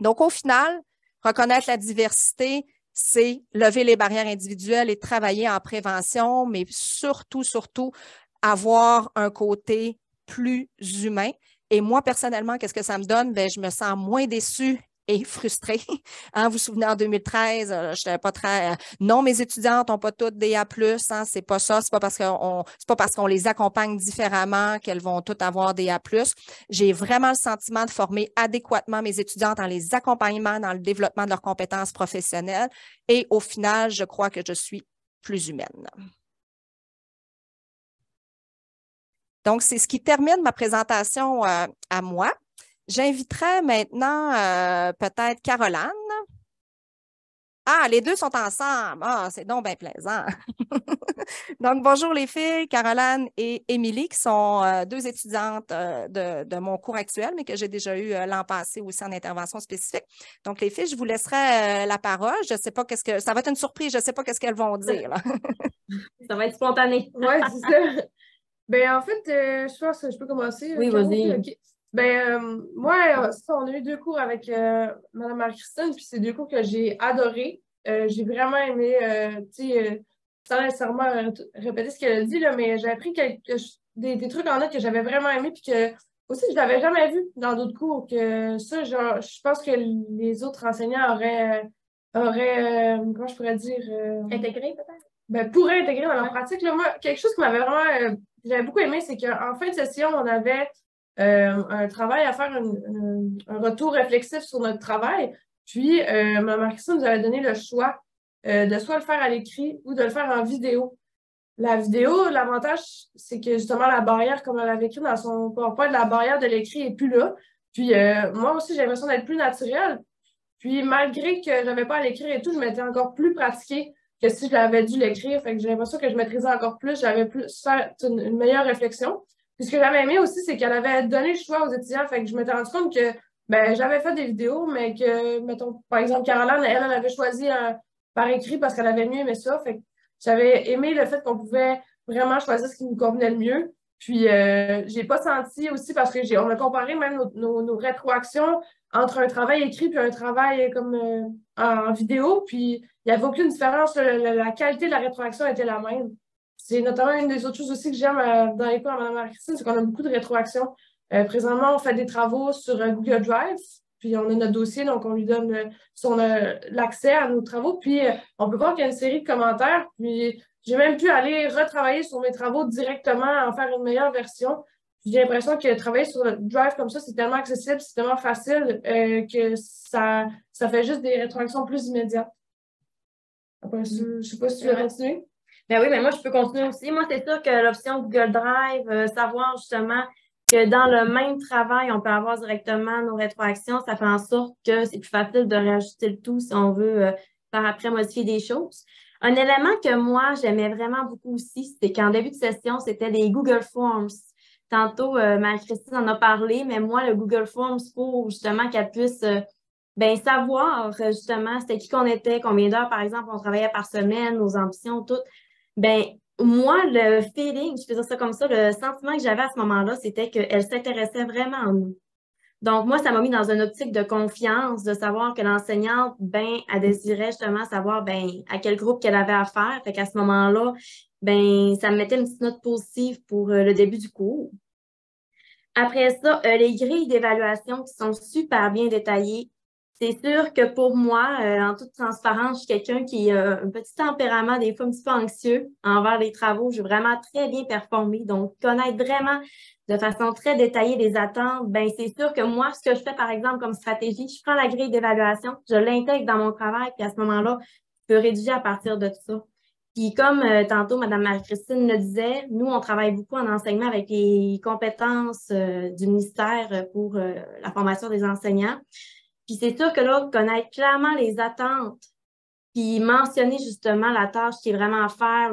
Donc, au final, reconnaître la diversité, c'est lever les barrières individuelles et travailler en prévention, mais surtout, surtout, avoir un côté plus humain. Et moi, personnellement, qu'est-ce que ça me donne? Ben, je me sens moins déçue et frustrée. Hein, vous vous souvenez, en 2013, je n'étais pas très. Euh, non, mes étudiantes n'ont pas toutes des A. Hein, c'est pas ça. C'est pas parce qu'on pas parce qu'on les accompagne différemment qu'elles vont toutes avoir des A. J'ai vraiment le sentiment de former adéquatement mes étudiantes dans les accompagnements, dans le développement de leurs compétences professionnelles. Et au final, je crois que je suis plus humaine. Donc, c'est ce qui termine ma présentation euh, à moi. J'inviterai maintenant euh, peut-être Caroline. Ah, les deux sont ensemble. Ah, c'est donc bien plaisant. donc, bonjour les filles, Caroline et Émilie, qui sont euh, deux étudiantes euh, de, mon cours actuel, mais que j'ai déjà eu l'an passé aussi en intervention spécifique. Donc, les filles, je vous laisserai la parole. Je ne sais pas qu'est-ce que. Ça va être une surprise, je ne sais pas qu'est-ce qu'elles vont dire. ça va être spontané. oui, c'est ça. ben, en fait, je pense que je peux commencer. Oui, vas-y. Ben, euh, moi, euh, on a eu deux cours avec euh, Mme Marie-Christine, puis c'est deux cours que j'ai adoré j'ai vraiment aimé, tu sais, sans nécessairement répéter ce qu'elle a dit, là, mais j'ai appris quelques, des, trucs en note que j'avais vraiment aimé, puis que aussi, je n'avais jamais vu dans d'autres cours. Que ça, genre, je pense que les autres enseignants auraient, auraient comment je pourrais dire. Intégré, peut-être? Ben, pourraient intégrer dans leur pratique. moi, quelque chose qui m'avait vraiment. j'avais beaucoup aimé, c'est qu'en fin de session, on avait euh, un travail à faire, un, retour réflexif sur notre travail. Puis, euh, ma marquise nous avait donné le choix euh, de soit le faire à l'écrit ou de le faire en vidéo. La vidéo, l'avantage, c'est que justement, la barrière, comme elle avait écrit dans son PowerPoint, la barrière de l'écrit n'est plus là. Puis, moi aussi, j'ai l'impression d'être plus naturelle. Puis, malgré que je n'avais pas à l'écrire et tout, je m'étais encore plus pratiquée que si je l'avais dû l'écrire. Fait que j'ai l'impression que je maîtrisais encore plus, j'avais plus une, meilleure réflexion. Puis ce que j'avais aimé aussi, c'est qu'elle avait donné le choix aux étudiants. Fait que je m'étais rendu compte que ben, j'avais fait des vidéos, mais que, mettons, par exemple, Caroline, elle, elle avait choisi par écrit parce qu'elle avait mieux aimé ça. Fait que j'avais aimé le fait qu'on pouvait vraiment choisir ce qui nous convenait le mieux. Puis, euh, j'ai pas senti aussi, parce que j'ai, on a comparé même nos, rétroactions entre un travail écrit puis un travail comme euh, en vidéo, puis il n'y avait aucune différence. la, qualité de la rétroaction était la même. C'est notamment une des autres choses aussi que j'aime euh, dans les cours à Mme Marie-Christine, c'est qu'on a beaucoup de rétroactions. Euh, présentement, on fait des travaux sur euh, Google Drive, puis on a notre dossier, donc on lui donne l'accès à nos travaux, puis on peut voir qu'il y a une série de commentaires, puis j'ai même pu aller retravailler sur mes travaux directement, en faire une meilleure version. J'ai l'impression que travailler sur Drive comme ça, c'est tellement accessible, c'est tellement facile que ça, ça fait juste des rétroactions plus immédiates. je ne sais pas si tu veux continuer. Ben oui, mais moi, je peux continuer aussi. Moi, c'est sûr que l'option Google Drive, euh, savoir justement que dans le même travail, on peut avoir directement nos rétroactions, ça fait en sorte que c'est plus facile de rajouter le tout si on veut euh, par après modifier des choses. Un élément que moi, j'aimais vraiment beaucoup aussi, c'était qu'en début de session, c'était des Google Forms. Tantôt, euh, Marie-Christine en a parlé, mais moi, le Google Forms pour justement qu'elle puisse ben, savoir justement c'était qui qu'on était, combien d'heures, par exemple, on travaillait par semaine, nos ambitions, toutes ben moi, le feeling, je faisais ça comme ça, le sentiment que j'avais à ce moment-là, c'était qu'elle s'intéressait vraiment à nous. Donc, moi, ça m'a mis dans une optique de confiance, de savoir que l'enseignante, ben, elle désirait justement savoir, ben, à quel groupe qu'elle avait affaire. Fait qu'à ce moment-là, ben, ça me mettait une petite note positive pour euh, le début du cours. Après ça, euh, les grilles d'évaluation qui sont super bien détaillées, c'est sûr que pour moi, euh, en toute transparence, je suis quelqu'un qui a un petit tempérament, des fois un petit peu anxieux envers les travaux. J'ai vraiment très bien performé. Donc, connaître vraiment de façon très détaillée les attentes, ben c'est sûr que moi, ce que je fais, par exemple, comme stratégie, je prends la grille d'évaluation, je l'intègre dans mon travail, puis à ce moment-là, je peux rédiger à partir de tout ça. Puis comme euh, tantôt Madame Marie-Christine le disait, nous on travaille beaucoup en enseignement avec les compétences euh, du ministère pour la formation des enseignants. Puis c'est sûr que là, connaître clairement les attentes, puis mentionner justement la tâche qui est vraiment à faire,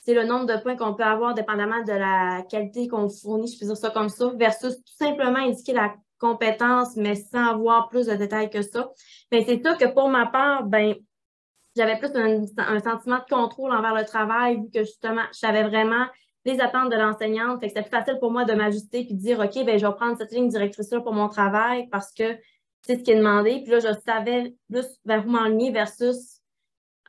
c'est le nombre de points qu'on peut avoir dépendamment de la qualité qu'on fournit, je peux dire ça comme ça, versus tout simplement indiquer la compétence, mais sans avoir plus de détails que ça. Mais c'est sûr que pour ma part, ben, j'avais plus un, sentiment de contrôle envers le travail, vu que justement, je savais vraiment les attentes de l'enseignante. Fait que c'était plus facile pour moi de m'ajuster puis de dire, OK, ben, je vais prendre cette ligne directrice-là pour mon travail parce que c'est ce qui est demandé. Puis là, je savais plus vers où m'enligner versus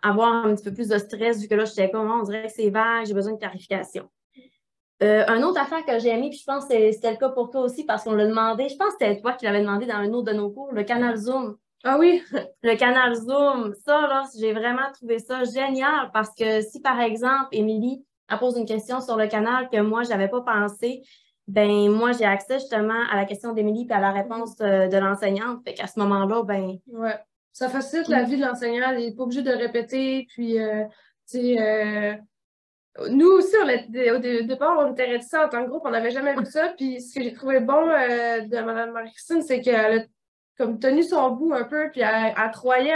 avoir un petit peu plus de stress vu que là, je sais pas, on dirait que c'est vague, j'ai besoin de clarification. Euh, une un autre affaire que j'ai aimée, puis je pense que c'était le cas pour toi aussi, parce qu'on l'a demandé, je pense que c'était toi qui l'avais demandé dans un autre de nos cours, le canal Zoom. Ah oui? le canal Zoom. Ça, là, j'ai vraiment trouvé ça génial parce que si, par exemple, Émilie, elle pose une question sur le canal que moi, je n'avais pas pensé, ben moi, j'ai accès justement à la question d'Émilie et à la réponse euh, de, l'enseignante. Fait qu'à ce moment-là, ben. Ouais. Ça facilite la vie de l'enseignant. elle n'est pas obligé de répéter. Puis, euh, tu sais, euh, nous aussi, au départ, on était réticents en tant que groupe. On n'avait jamais vu ça. Puis, ce que j'ai trouvé bon de Mme Marie-Christine, c'est qu'elle a comme tenu son bout un peu. Puis, elle, elle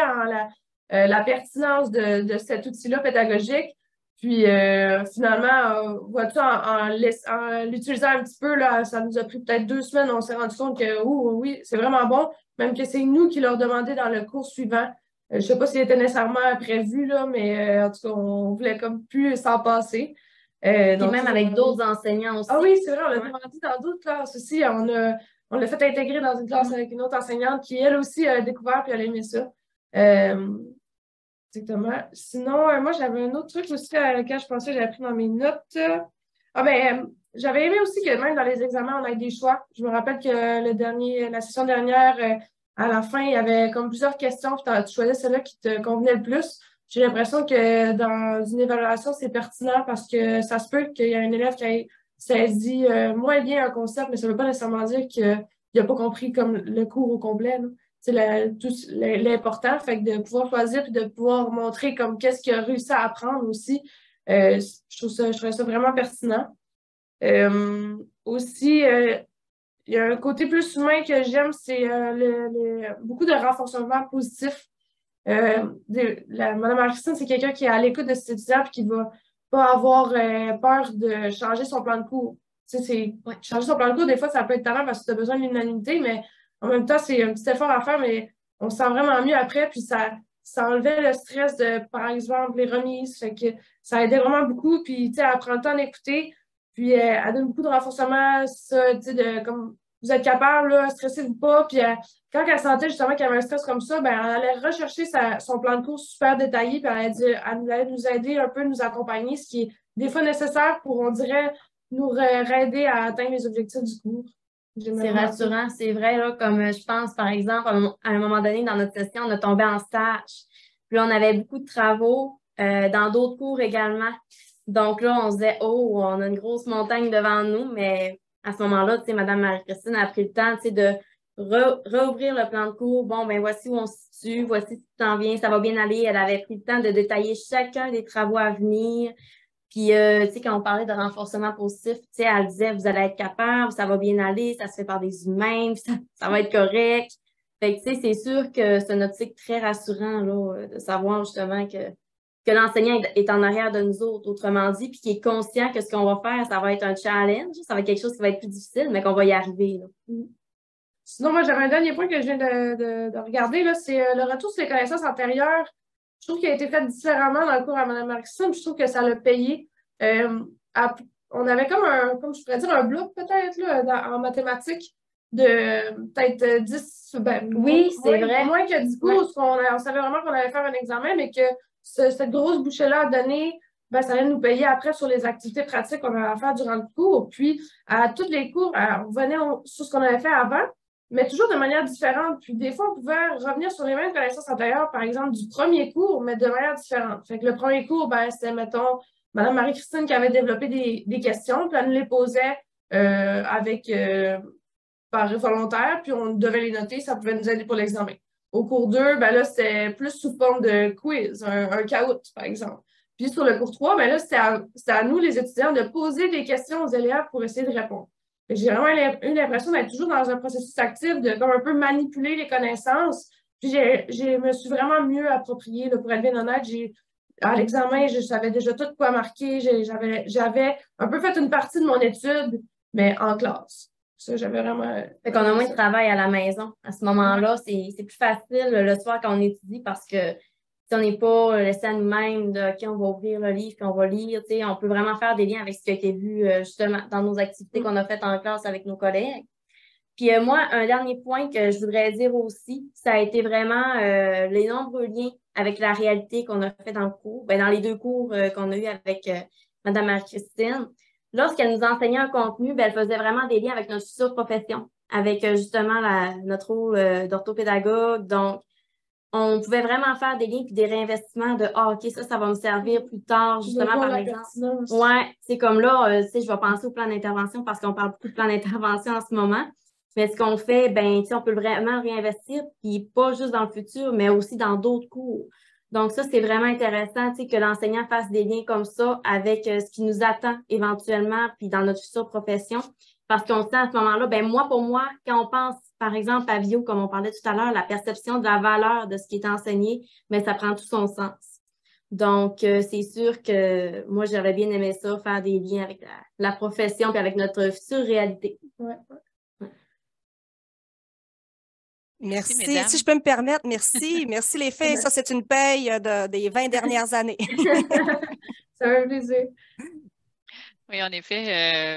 en la, pertinence de cet outil-là pédagogique. Puis euh, finalement, euh, vois en, l'utilisant un petit peu, là, ça nous a pris peut-être deux semaines, on s'est rendu compte que oui, c'est vraiment bon, même que c'est nous qui leur demandé dans le cours suivant. Euh, je ne sais pas s'il était nécessairement prévu, là, mais en tout cas, on voulait comme plus s'en passer. Et même avec d'autres enseignants aussi. Ah oui, c'est vrai, on l'a demandé dans d'autres classes aussi. On l'a on fait intégrer dans une classe mm. avec une autre enseignante qui, elle aussi, a découvert et elle a aimé ça. Exactement. Sinon, euh, moi, j'avais un autre truc aussi à euh, lequel je pensais, que j'avais pris dans mes notes. Ah ben, euh, j'avais aimé aussi que même dans les examens, on ait des choix. Je me rappelle que le dernier, la session dernière, à la fin, il y avait comme plusieurs questions, tu choisis celle-là qui te convenait le plus. J'ai l'impression que dans une évaluation, c'est pertinent parce que ça se peut qu'il y ait un élève qui ait dit moins bien un concept, mais ça ne veut pas nécessairement dire qu'il n'a pas compris comme le cours au complet c'est l'important. Fait de pouvoir choisir et de pouvoir montrer comme qu'est-ce qu'il a réussi à apprendre aussi, euh, je, trouve ça, je trouve ça vraiment pertinent. Euh, aussi, euh, il y a un côté plus humain que j'aime, c'est beaucoup de renforcement positif. De, Madame Aristine, c'est quelqu'un qui est à l'écoute de ses étudiants et qui va pas avoir peur de changer son plan de cours. Changer son plan de cours, des fois, ça peut être talent parce que tu as besoin de l'unanimité, mais en même temps, c'est un petit effort à faire, mais on se sent vraiment mieux après. Puis ça, ça enlevait le stress de, par exemple, les remises. Fait que ça aidait vraiment beaucoup. Puis, tu sais, elle prend le temps d'écouter. Puis, euh, elle, donne beaucoup de renforcement, ça, tu sais, de comme vous êtes capable, là, stresser vous pas. Puis, euh, quand elle sentait justement qu'elle avait un stress comme ça, ben, elle allait rechercher son plan de cours super détaillé. Puis, elle elle allait nous aider un peu, nous accompagner, ce qui est des fois nécessaire pour, on dirait, nous aider à atteindre les objectifs du cours. C'est rassurant, c'est vrai. Là, comme euh, je pense, par exemple, à un moment donné, dans notre session, on a tombé en stage. Puis là, on avait beaucoup de travaux euh, dans d'autres cours également. Donc là, on se disait, oh, on a une grosse montagne devant nous, mais à ce moment-là, tu sais, Madame Marie-Christine a pris le temps, tu sais, de rouvrir le plan de cours. Bon, ben voici où on se situe, voici ce tu t'en vient. ça va bien aller. Elle avait pris le temps de détailler chacun des travaux à venir, puis, euh, tu sais, quand on parlait de renforcement positif, tu sais, elle disait, vous allez être capable, ça va bien aller, ça se fait par des humains, ça, va être correct. Fait que, tu sais, c'est sûr que c'est un optique très rassurant, là, euh, de savoir justement que, que l'enseignant est en arrière de nous autres, autrement dit, puis qu'il est conscient que ce qu'on va faire, ça va être un challenge, ça va être quelque chose qui va être plus difficile, mais qu'on va y arriver. Là. Mm. Sinon, moi, j'avais un dernier point que je viens de, de, de regarder, c'est euh, le retour sur les connaissances antérieures je trouve qu'il a été fait différemment dans le cours à Mme Markson. je trouve que ça l'a payé. Euh, on avait comme un, comme je pourrais dire, un bloc peut-être en mathématiques de peut-être 10, euh, ben, oui, c'est vrai. moins que 10 cours, on, savait vraiment qu'on allait faire un examen, mais que cette grosse bouchée-là à donner, ben, ça allait nous payer après sur les activités pratiques qu'on allait faire durant le cours. Puis, à tous les cours, euh, on revenait sur ce qu'on avait fait avant, mais toujours de manière différente. Puis des fois, on pouvait revenir sur les mêmes connaissances antérieures, par exemple, du premier cours, mais de manière différente. Fait que le premier cours, ben, c'était, mettons, Madame Marie-Christine qui avait développé des, questions, puis elle nous les posait euh, avec, euh, par volontaire, puis on devait les noter, ça pouvait nous aider pour l'examen. Au cours 2, ben là, c'était plus sous forme de quiz, un, un caout, par exemple. Puis sur le cours 3, ben là, c'était à, nous, les étudiants, de poser des questions aux élèves pour essayer de répondre j'ai vraiment eu l'impression d'être toujours dans un processus actif, de comme un peu manipuler les connaissances. Puis je me suis vraiment mieux appropriée, pour être bien À l'examen, je savais déjà tout quoi marquer. J'avais un peu fait une partie de mon étude, mais en classe. Ça, j'avais vraiment. Fait qu'on a moins de travail à la maison. À ce moment-là, c'est plus facile le soir quand on étudie parce que on n'est pas euh, laissé à nous-mêmes de OK, on va ouvrir le livre puis on va lire. On peut vraiment faire des liens avec ce qui a été vu euh, justement dans nos activités mm. qu'on a faites en classe avec nos collègues. Puis euh, moi, un dernier point que je voudrais dire aussi, ça a été vraiment les nombreux liens avec la réalité qu'on a fait dans le cours, ben, dans les deux cours qu'on a eu avec Mme Marie-Christine. Lorsqu'elle nous enseignait un contenu, ben, elle faisait vraiment des liens avec notre future profession, avec justement la, notre rôle d'orthopédagogue. Donc, on pouvait vraiment faire des liens puis des réinvestissements de ah, OK, ça, ça va me servir plus tard, justement, par exemple. Oui, c'est comme là, euh, tu sais, je vais penser au plan d'intervention parce qu'on parle beaucoup de plan d'intervention en ce moment. Mais ce qu'on fait, ben, tu on peut vraiment réinvestir, puis pas juste dans le futur, mais aussi dans d'autres cours. Donc, ça, c'est vraiment intéressant, tu sais, que l'enseignant fasse des liens comme ça avec euh, ce qui nous attend éventuellement, puis dans notre future profession. Parce qu'on sent à ce moment-là, ben, moi, pour moi, quand on pense par exemple, à comme on parlait tout à l'heure, la perception de la valeur de ce qui est enseigné, mais ça prend tout son sens. Donc, euh, c'est sûr que moi, j'aurais bien aimé ça, faire des liens avec la, profession et avec notre future réalité. Merci. si je peux me permettre, merci. merci les filles. Ça, c'est une paye des 20 dernières années. Ça un plaisir en effet.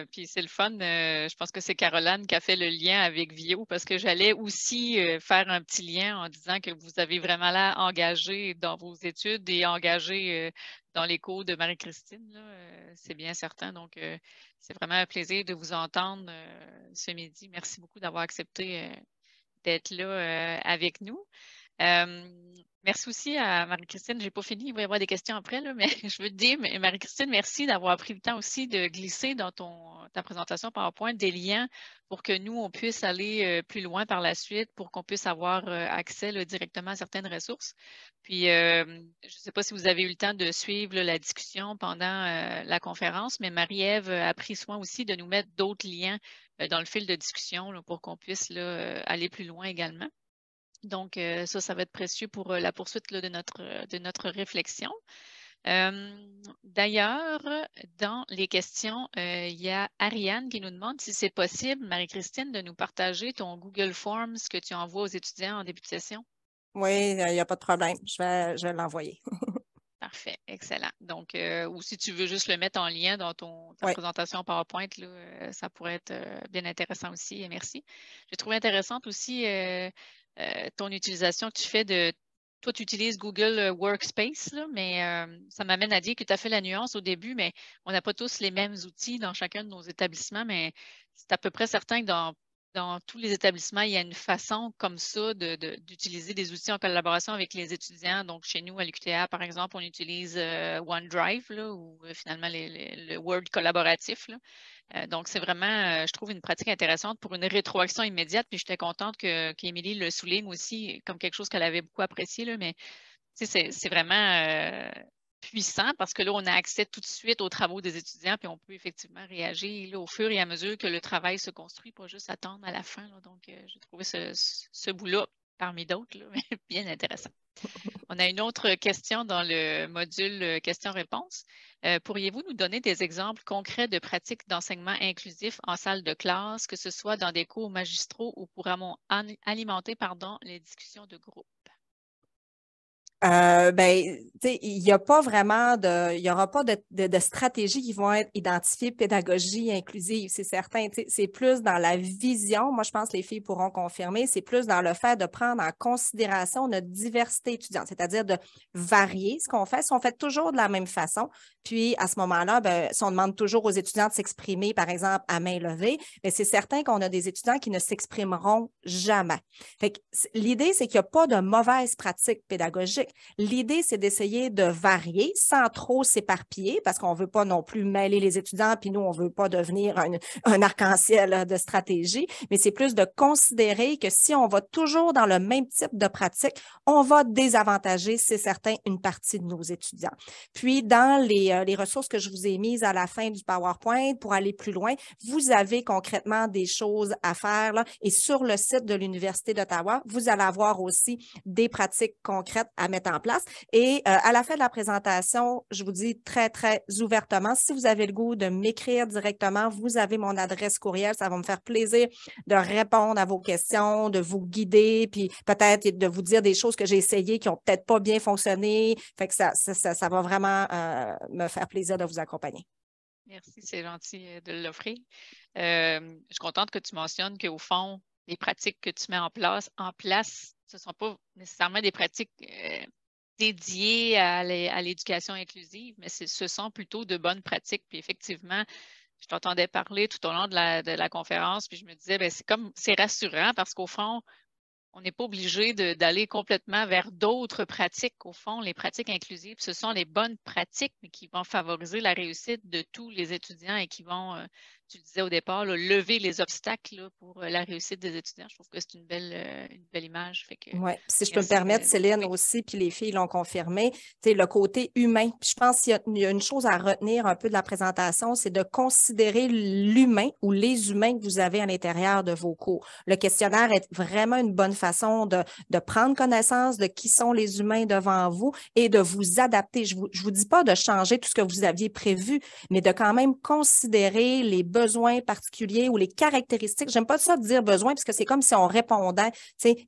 Euh, puis c'est le fun. Euh, je pense que c'est Caroline qui a fait le lien avec Vio parce que j'allais aussi euh, faire un petit lien en disant que vous avez vraiment là engagé dans vos études et engagé dans les cours de Marie-Christine. c'est bien certain. Donc, c'est vraiment un plaisir de vous entendre ce midi. Merci beaucoup d'avoir accepté d'être là avec nous. Merci aussi à Marie-Christine. je n'ai pas fini, il va y avoir des questions après, là, mais je veux dire, Marie-Christine, merci d'avoir pris le temps aussi de glisser dans ton, ta présentation PowerPoint des liens pour que nous, on puisse aller euh, plus loin par la suite, pour qu'on puisse avoir euh, accès directement à certaines ressources. Puis, euh, je ne sais pas si vous avez eu le temps de suivre la discussion pendant la conférence, mais Marie-Ève a pris soin aussi de nous mettre d'autres liens dans le fil de discussion pour qu'on puisse aller plus loin également. Donc, euh, ça, ça va être précieux pour euh, la poursuite de, notre, euh, de notre réflexion. D'ailleurs, dans les questions, il y a Ariane qui nous demande si c'est possible, Marie-Christine, de nous partager ton Google Forms que tu envoies aux étudiants en début de session. Oui, il n'y a pas de problème. Je vais, je l'envoyer. Parfait, excellent. Donc, ou si tu veux juste le mettre en lien dans ton, ta présentation PowerPoint, ça pourrait être bien intéressant aussi. Et merci. J'ai trouvé intéressante aussi euh, ton utilisation que tu fais de. Toi, tu utilises Google euh, Workspace, mais euh, ça m'amène à dire que tu as fait la nuance au début, mais on n'a pas tous les mêmes outils dans chacun de nos établissements, mais c'est à peu près certain que dans dans tous les établissements, il y a une façon comme ça d'utiliser des outils en collaboration avec les étudiants. Donc, chez nous, à l'UQTA, par exemple, on utilise euh, OneDrive, ou euh, finalement le Word collaboratif. Euh, donc, c'est vraiment, je trouve, une pratique intéressante pour une rétroaction immédiate. Puis, j'étais contente qu'Émilie le souligne aussi comme quelque chose qu'elle avait beaucoup apprécié, là, mais c'est vraiment puissant parce que là, on a accès tout de suite aux travaux des étudiants, puis on peut effectivement réagir au fur et à mesure que le travail se construit, pas juste attendre à la fin. Donc, euh, j'ai trouvé ce, ce bout-là parmi d'autres, bien intéressant. On a une autre question dans le module euh, questions-réponses. Euh, pourriez-vous nous donner des exemples concrets de pratiques d'enseignement inclusif en salle de classe, que ce soit dans des cours magistraux ou pour alimenter pardon, les discussions de groupe? Euh, ben, il n'y a pas vraiment de, il y aura pas de, de, qui vont être identifiées pédagogie inclusive, c'est certain. C'est plus dans la vision. Moi, je pense que les filles pourront confirmer. C'est plus dans le fait de prendre en considération notre diversité étudiante, c'est-à-dire de varier ce qu'on fait. Si on fait toujours de la même façon, puis à ce moment-là, ben, si on demande toujours aux étudiants de s'exprimer, par exemple, à main levée, mais ben, c'est certain qu'on a des étudiants qui ne s'exprimeront jamais. L'idée, c'est qu'il n'y a pas de mauvaise pratique pédagogique l'idée, c'est d'essayer de varier sans trop s'éparpiller parce qu'on ne veut pas non plus mêler les étudiants, puis nous, on ne veut pas devenir un, arc-en-ciel euh, de stratégie, mais c'est plus de considérer que si on va toujours dans le même type de pratique, on va désavantager, c'est certain, une partie de nos étudiants. Puis, dans les, euh, ressources que je vous ai mises à la fin du PowerPoint, pour aller plus loin, vous avez concrètement des choses à faire. et sur le site de l'Université d'Ottawa, vous allez avoir aussi des pratiques concrètes à mettre en place. Et euh, à la fin de la présentation, je vous dis très, très ouvertement, si vous avez le goût de m'écrire directement, vous avez mon adresse courriel. Ça va me faire plaisir de répondre à vos questions, de vous guider, puis peut-être de vous dire des choses que j'ai essayées qui n'ont peut-être pas bien fonctionné. Fait que ça, ça, va vraiment euh, me faire plaisir de vous accompagner. Merci, c'est gentil euh, de l'offrir. je suis contente que tu mentionnes qu'au fond, les pratiques que tu mets en place, en place ce ne sont pas nécessairement des pratiques euh, dédiées à l'éducation inclusive, mais ce sont plutôt de bonnes pratiques. Puis effectivement, je t'entendais parler tout au long de la, conférence, puis je me disais, ben, c'est comme c'est rassurant parce qu'au fond, on n'est pas obligé d'aller complètement vers d'autres pratiques. Au fond, les pratiques inclusives, ce sont les bonnes pratiques mais qui vont favoriser la réussite de tous les étudiants et qui vont euh, tu disais au départ, lever les obstacles pour euh, la réussite des étudiants. Je trouve que c'est une belle, euh, une belle image. oui, si je peux me permettre, Céline aussi, puis les filles l'ont confirmé, le côté humain. je pense qu'il y, a une chose à retenir un peu de la présentation, c'est de considérer l'humain ou les humains que vous avez à l'intérieur de vos cours. Le questionnaire est vraiment une bonne façon de, prendre connaissance de qui sont les humains devant vous et de vous adapter. Je ne vous, vous dis pas de changer tout ce que vous aviez prévu, mais de quand même considérer les besoins particuliers ou les caractéristiques. J'aime pas ça de dire besoin parce que c'est comme si on répondait,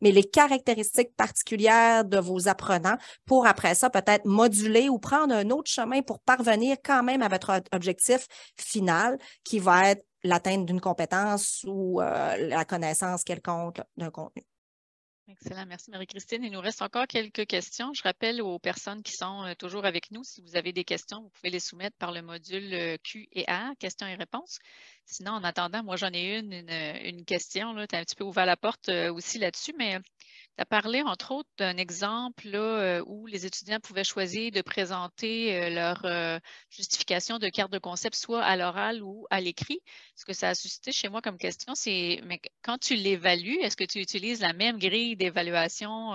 mais les caractéristiques particulières de vos apprenants pour après ça peut-être moduler ou prendre un autre chemin pour parvenir quand même à votre objectif final qui va être l'atteinte d'une compétence ou euh, la connaissance quelconque d'un contenu. Excellent. Merci Marie-Christine. Il nous reste encore quelques questions. Je rappelle aux personnes qui sont euh, toujours avec nous, si vous avez des questions, vous pouvez les soumettre par le module euh, Q et A, questions et réponses. Sinon, en attendant, moi j'en ai une, une, une question. Tu as un petit peu ouvert la porte euh, aussi là-dessus, mais tu as parlé, entre autres, d'un exemple euh, où les étudiants pouvaient choisir de présenter euh, leur euh, justification de carte de concept, soit à l'oral ou à l'écrit. Ce que ça a suscité chez moi comme question, c'est mais quand tu l'évalues, est-ce que tu utilises la même grille d'évaluation,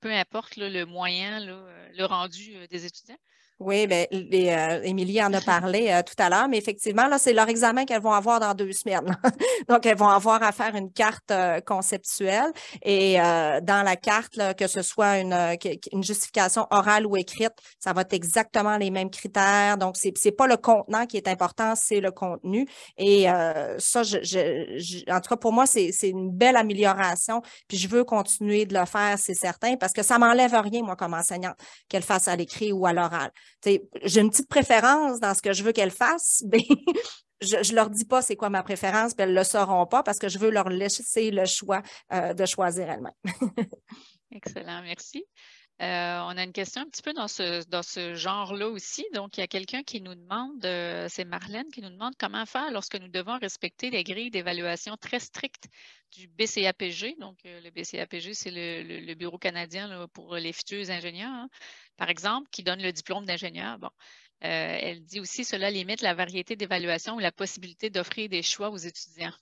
peu importe le moyen, le rendu des étudiants? Oui, bien, euh, Émilie en a parlé euh, tout à l'heure, mais effectivement, là, c'est leur examen qu'elles vont avoir dans deux semaines. Donc, elles vont avoir à faire une carte euh, conceptuelle et dans la carte, que ce soit une, justification orale ou écrite, ça va être exactement les mêmes critères. Donc, c'est n'est pas le contenant qui est important, c'est le contenu. Et ça, je, je, en tout cas, pour moi, c'est une belle amélioration. Puis, je veux continuer de le faire, c'est certain, parce que ça m'enlève rien, moi, comme enseignante, qu'elle fasse à l'écrit ou à l'oral j'ai une petite préférence dans ce que je veux qu'elles fassent, mais je, ne leur dis pas c'est quoi ma préférence, puis elles le sauront pas parce que je veux leur laisser le choix euh, de choisir elles-mêmes. Excellent, merci. Euh, on a une question un petit peu dans ce, genre-là aussi. Donc, il y a quelqu'un qui nous demande, euh, c'est Marlène, qui nous demande comment faire lorsque nous devons respecter les grilles d'évaluation très strictes du BCAPG. Donc, euh, le BCAPG, c'est le, Bureau canadien pour les futurs ingénieurs, hein, par exemple, qui donne le diplôme d'ingénieur. Bon. elle dit aussi, cela limite la variété d'évaluation ou la possibilité d'offrir des choix aux étudiants.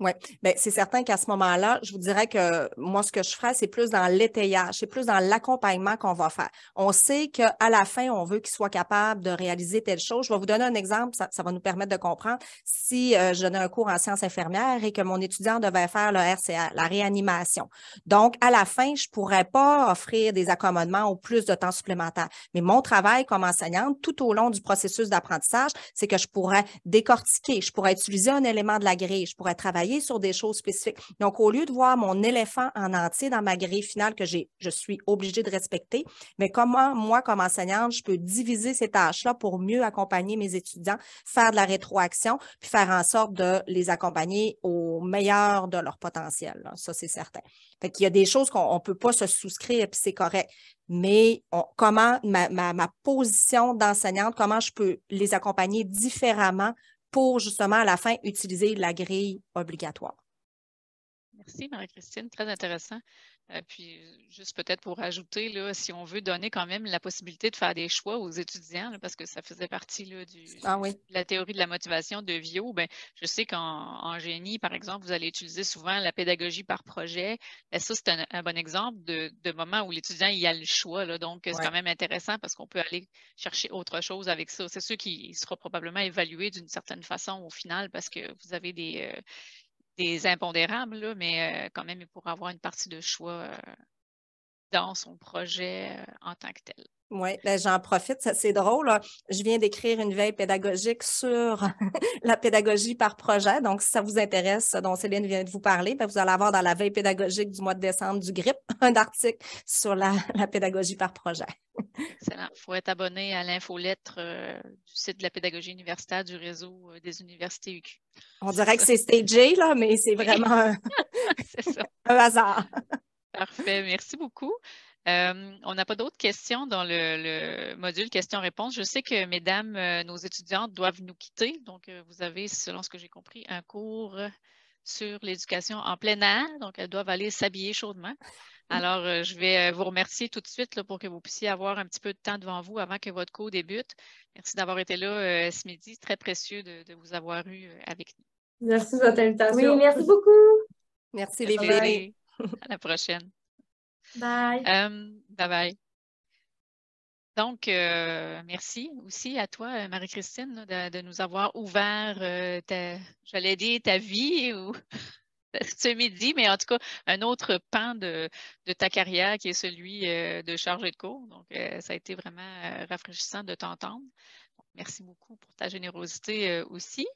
Oui, ben, c'est certain qu'à ce moment-là, je vous dirais que moi, ce que je ferais, c'est plus dans l'étayage, c'est plus dans l'accompagnement qu'on va faire. On sait qu'à la fin, on veut qu'il soit capable de réaliser telle chose. Je vais vous donner un exemple, ça, va nous permettre de comprendre. Si euh, je donnais un cours en sciences infirmières et que mon étudiant devait faire le RCA, la réanimation. Donc, à la fin, je ne pourrais pas offrir des accommodements ou plus de temps supplémentaire. Mais mon travail comme enseignante, tout au long du processus d'apprentissage, c'est que je pourrais décortiquer, je pourrais utiliser un élément de la grille, je pourrais travailler sur des choses spécifiques. Donc, au lieu de voir mon éléphant en entier dans ma grille finale que j'ai, je suis obligée de respecter, mais comment moi, comme enseignante, je peux diviser ces tâches-là pour mieux accompagner mes étudiants, faire de la rétroaction, puis faire en sorte de les accompagner au meilleur de leur potentiel. Ça, c'est certain. Fait qu'il y a des choses qu'on ne peut pas se souscrire, puis c'est correct. Mais comment ma position d'enseignante, comment je peux les accompagner différemment pour justement à la fin utiliser la grille obligatoire. Merci, Marie-Christine, très intéressant. Euh, puis, juste peut-être pour ajouter, là, si on veut donner quand même la possibilité de faire des choix aux étudiants, parce que ça faisait partie du, ah de la théorie de la motivation de Vio, ben, je sais qu'en génie, par exemple, vous allez utiliser souvent la pédagogie par projet. Ben, ça, c'est un, bon exemple de, moment où l'étudiant y a le choix. donc, c'est quand même intéressant parce qu'on peut aller chercher autre chose avec ça. C'est sûr qu'il sera probablement évalué d'une certaine façon au final parce que vous avez des. Euh, des impondérables, mais euh, quand même, il pourra avoir une partie de choix euh, dans son projet euh, en tant que tel. Oui, ben j'en profite, c'est drôle. Hein. Je viens d'écrire une veille pédagogique sur la pédagogie par projet. Donc, si ça vous intéresse, dont Céline vient de vous parler, ben, vous allez avoir dans la veille pédagogique du mois de décembre du GRIP un article sur la, pédagogie par projet. Excellent. Il faut être abonné à l'infolettre lettre euh, du site de la pédagogie universitaire du réseau euh, des universités UQ. On dirait que c'est stagé, là, mais c'est vraiment un hasard. Parfait. Merci beaucoup. Euh, on n'a pas d'autres questions dans le, module questions-réponses. Je sais que, mesdames, euh, nos étudiantes doivent nous quitter. Donc, euh, vous avez, selon ce que j'ai compris, un cours sur l'éducation en plein air. Donc, elles doivent aller s'habiller chaudement. Alors, je vais vous remercier tout de suite pour que vous puissiez avoir un petit peu de temps devant vous avant que votre cours débute. Merci d'avoir été là ce midi. très précieux de, vous avoir eu avec nous. Merci de votre invitation. Oui, merci beaucoup. Merci les À la prochaine. Bye. Euh, bye bye. Donc, euh, merci aussi à toi, euh, Marie-Christine, de, nous avoir ouvert, euh, j'allais dire, ta vie ou ce midi, mais en tout cas, un autre pan de, ta carrière qui est celui de chargé de cours. Donc, ça a été vraiment rafraîchissant de t'entendre. Merci beaucoup pour ta générosité aussi.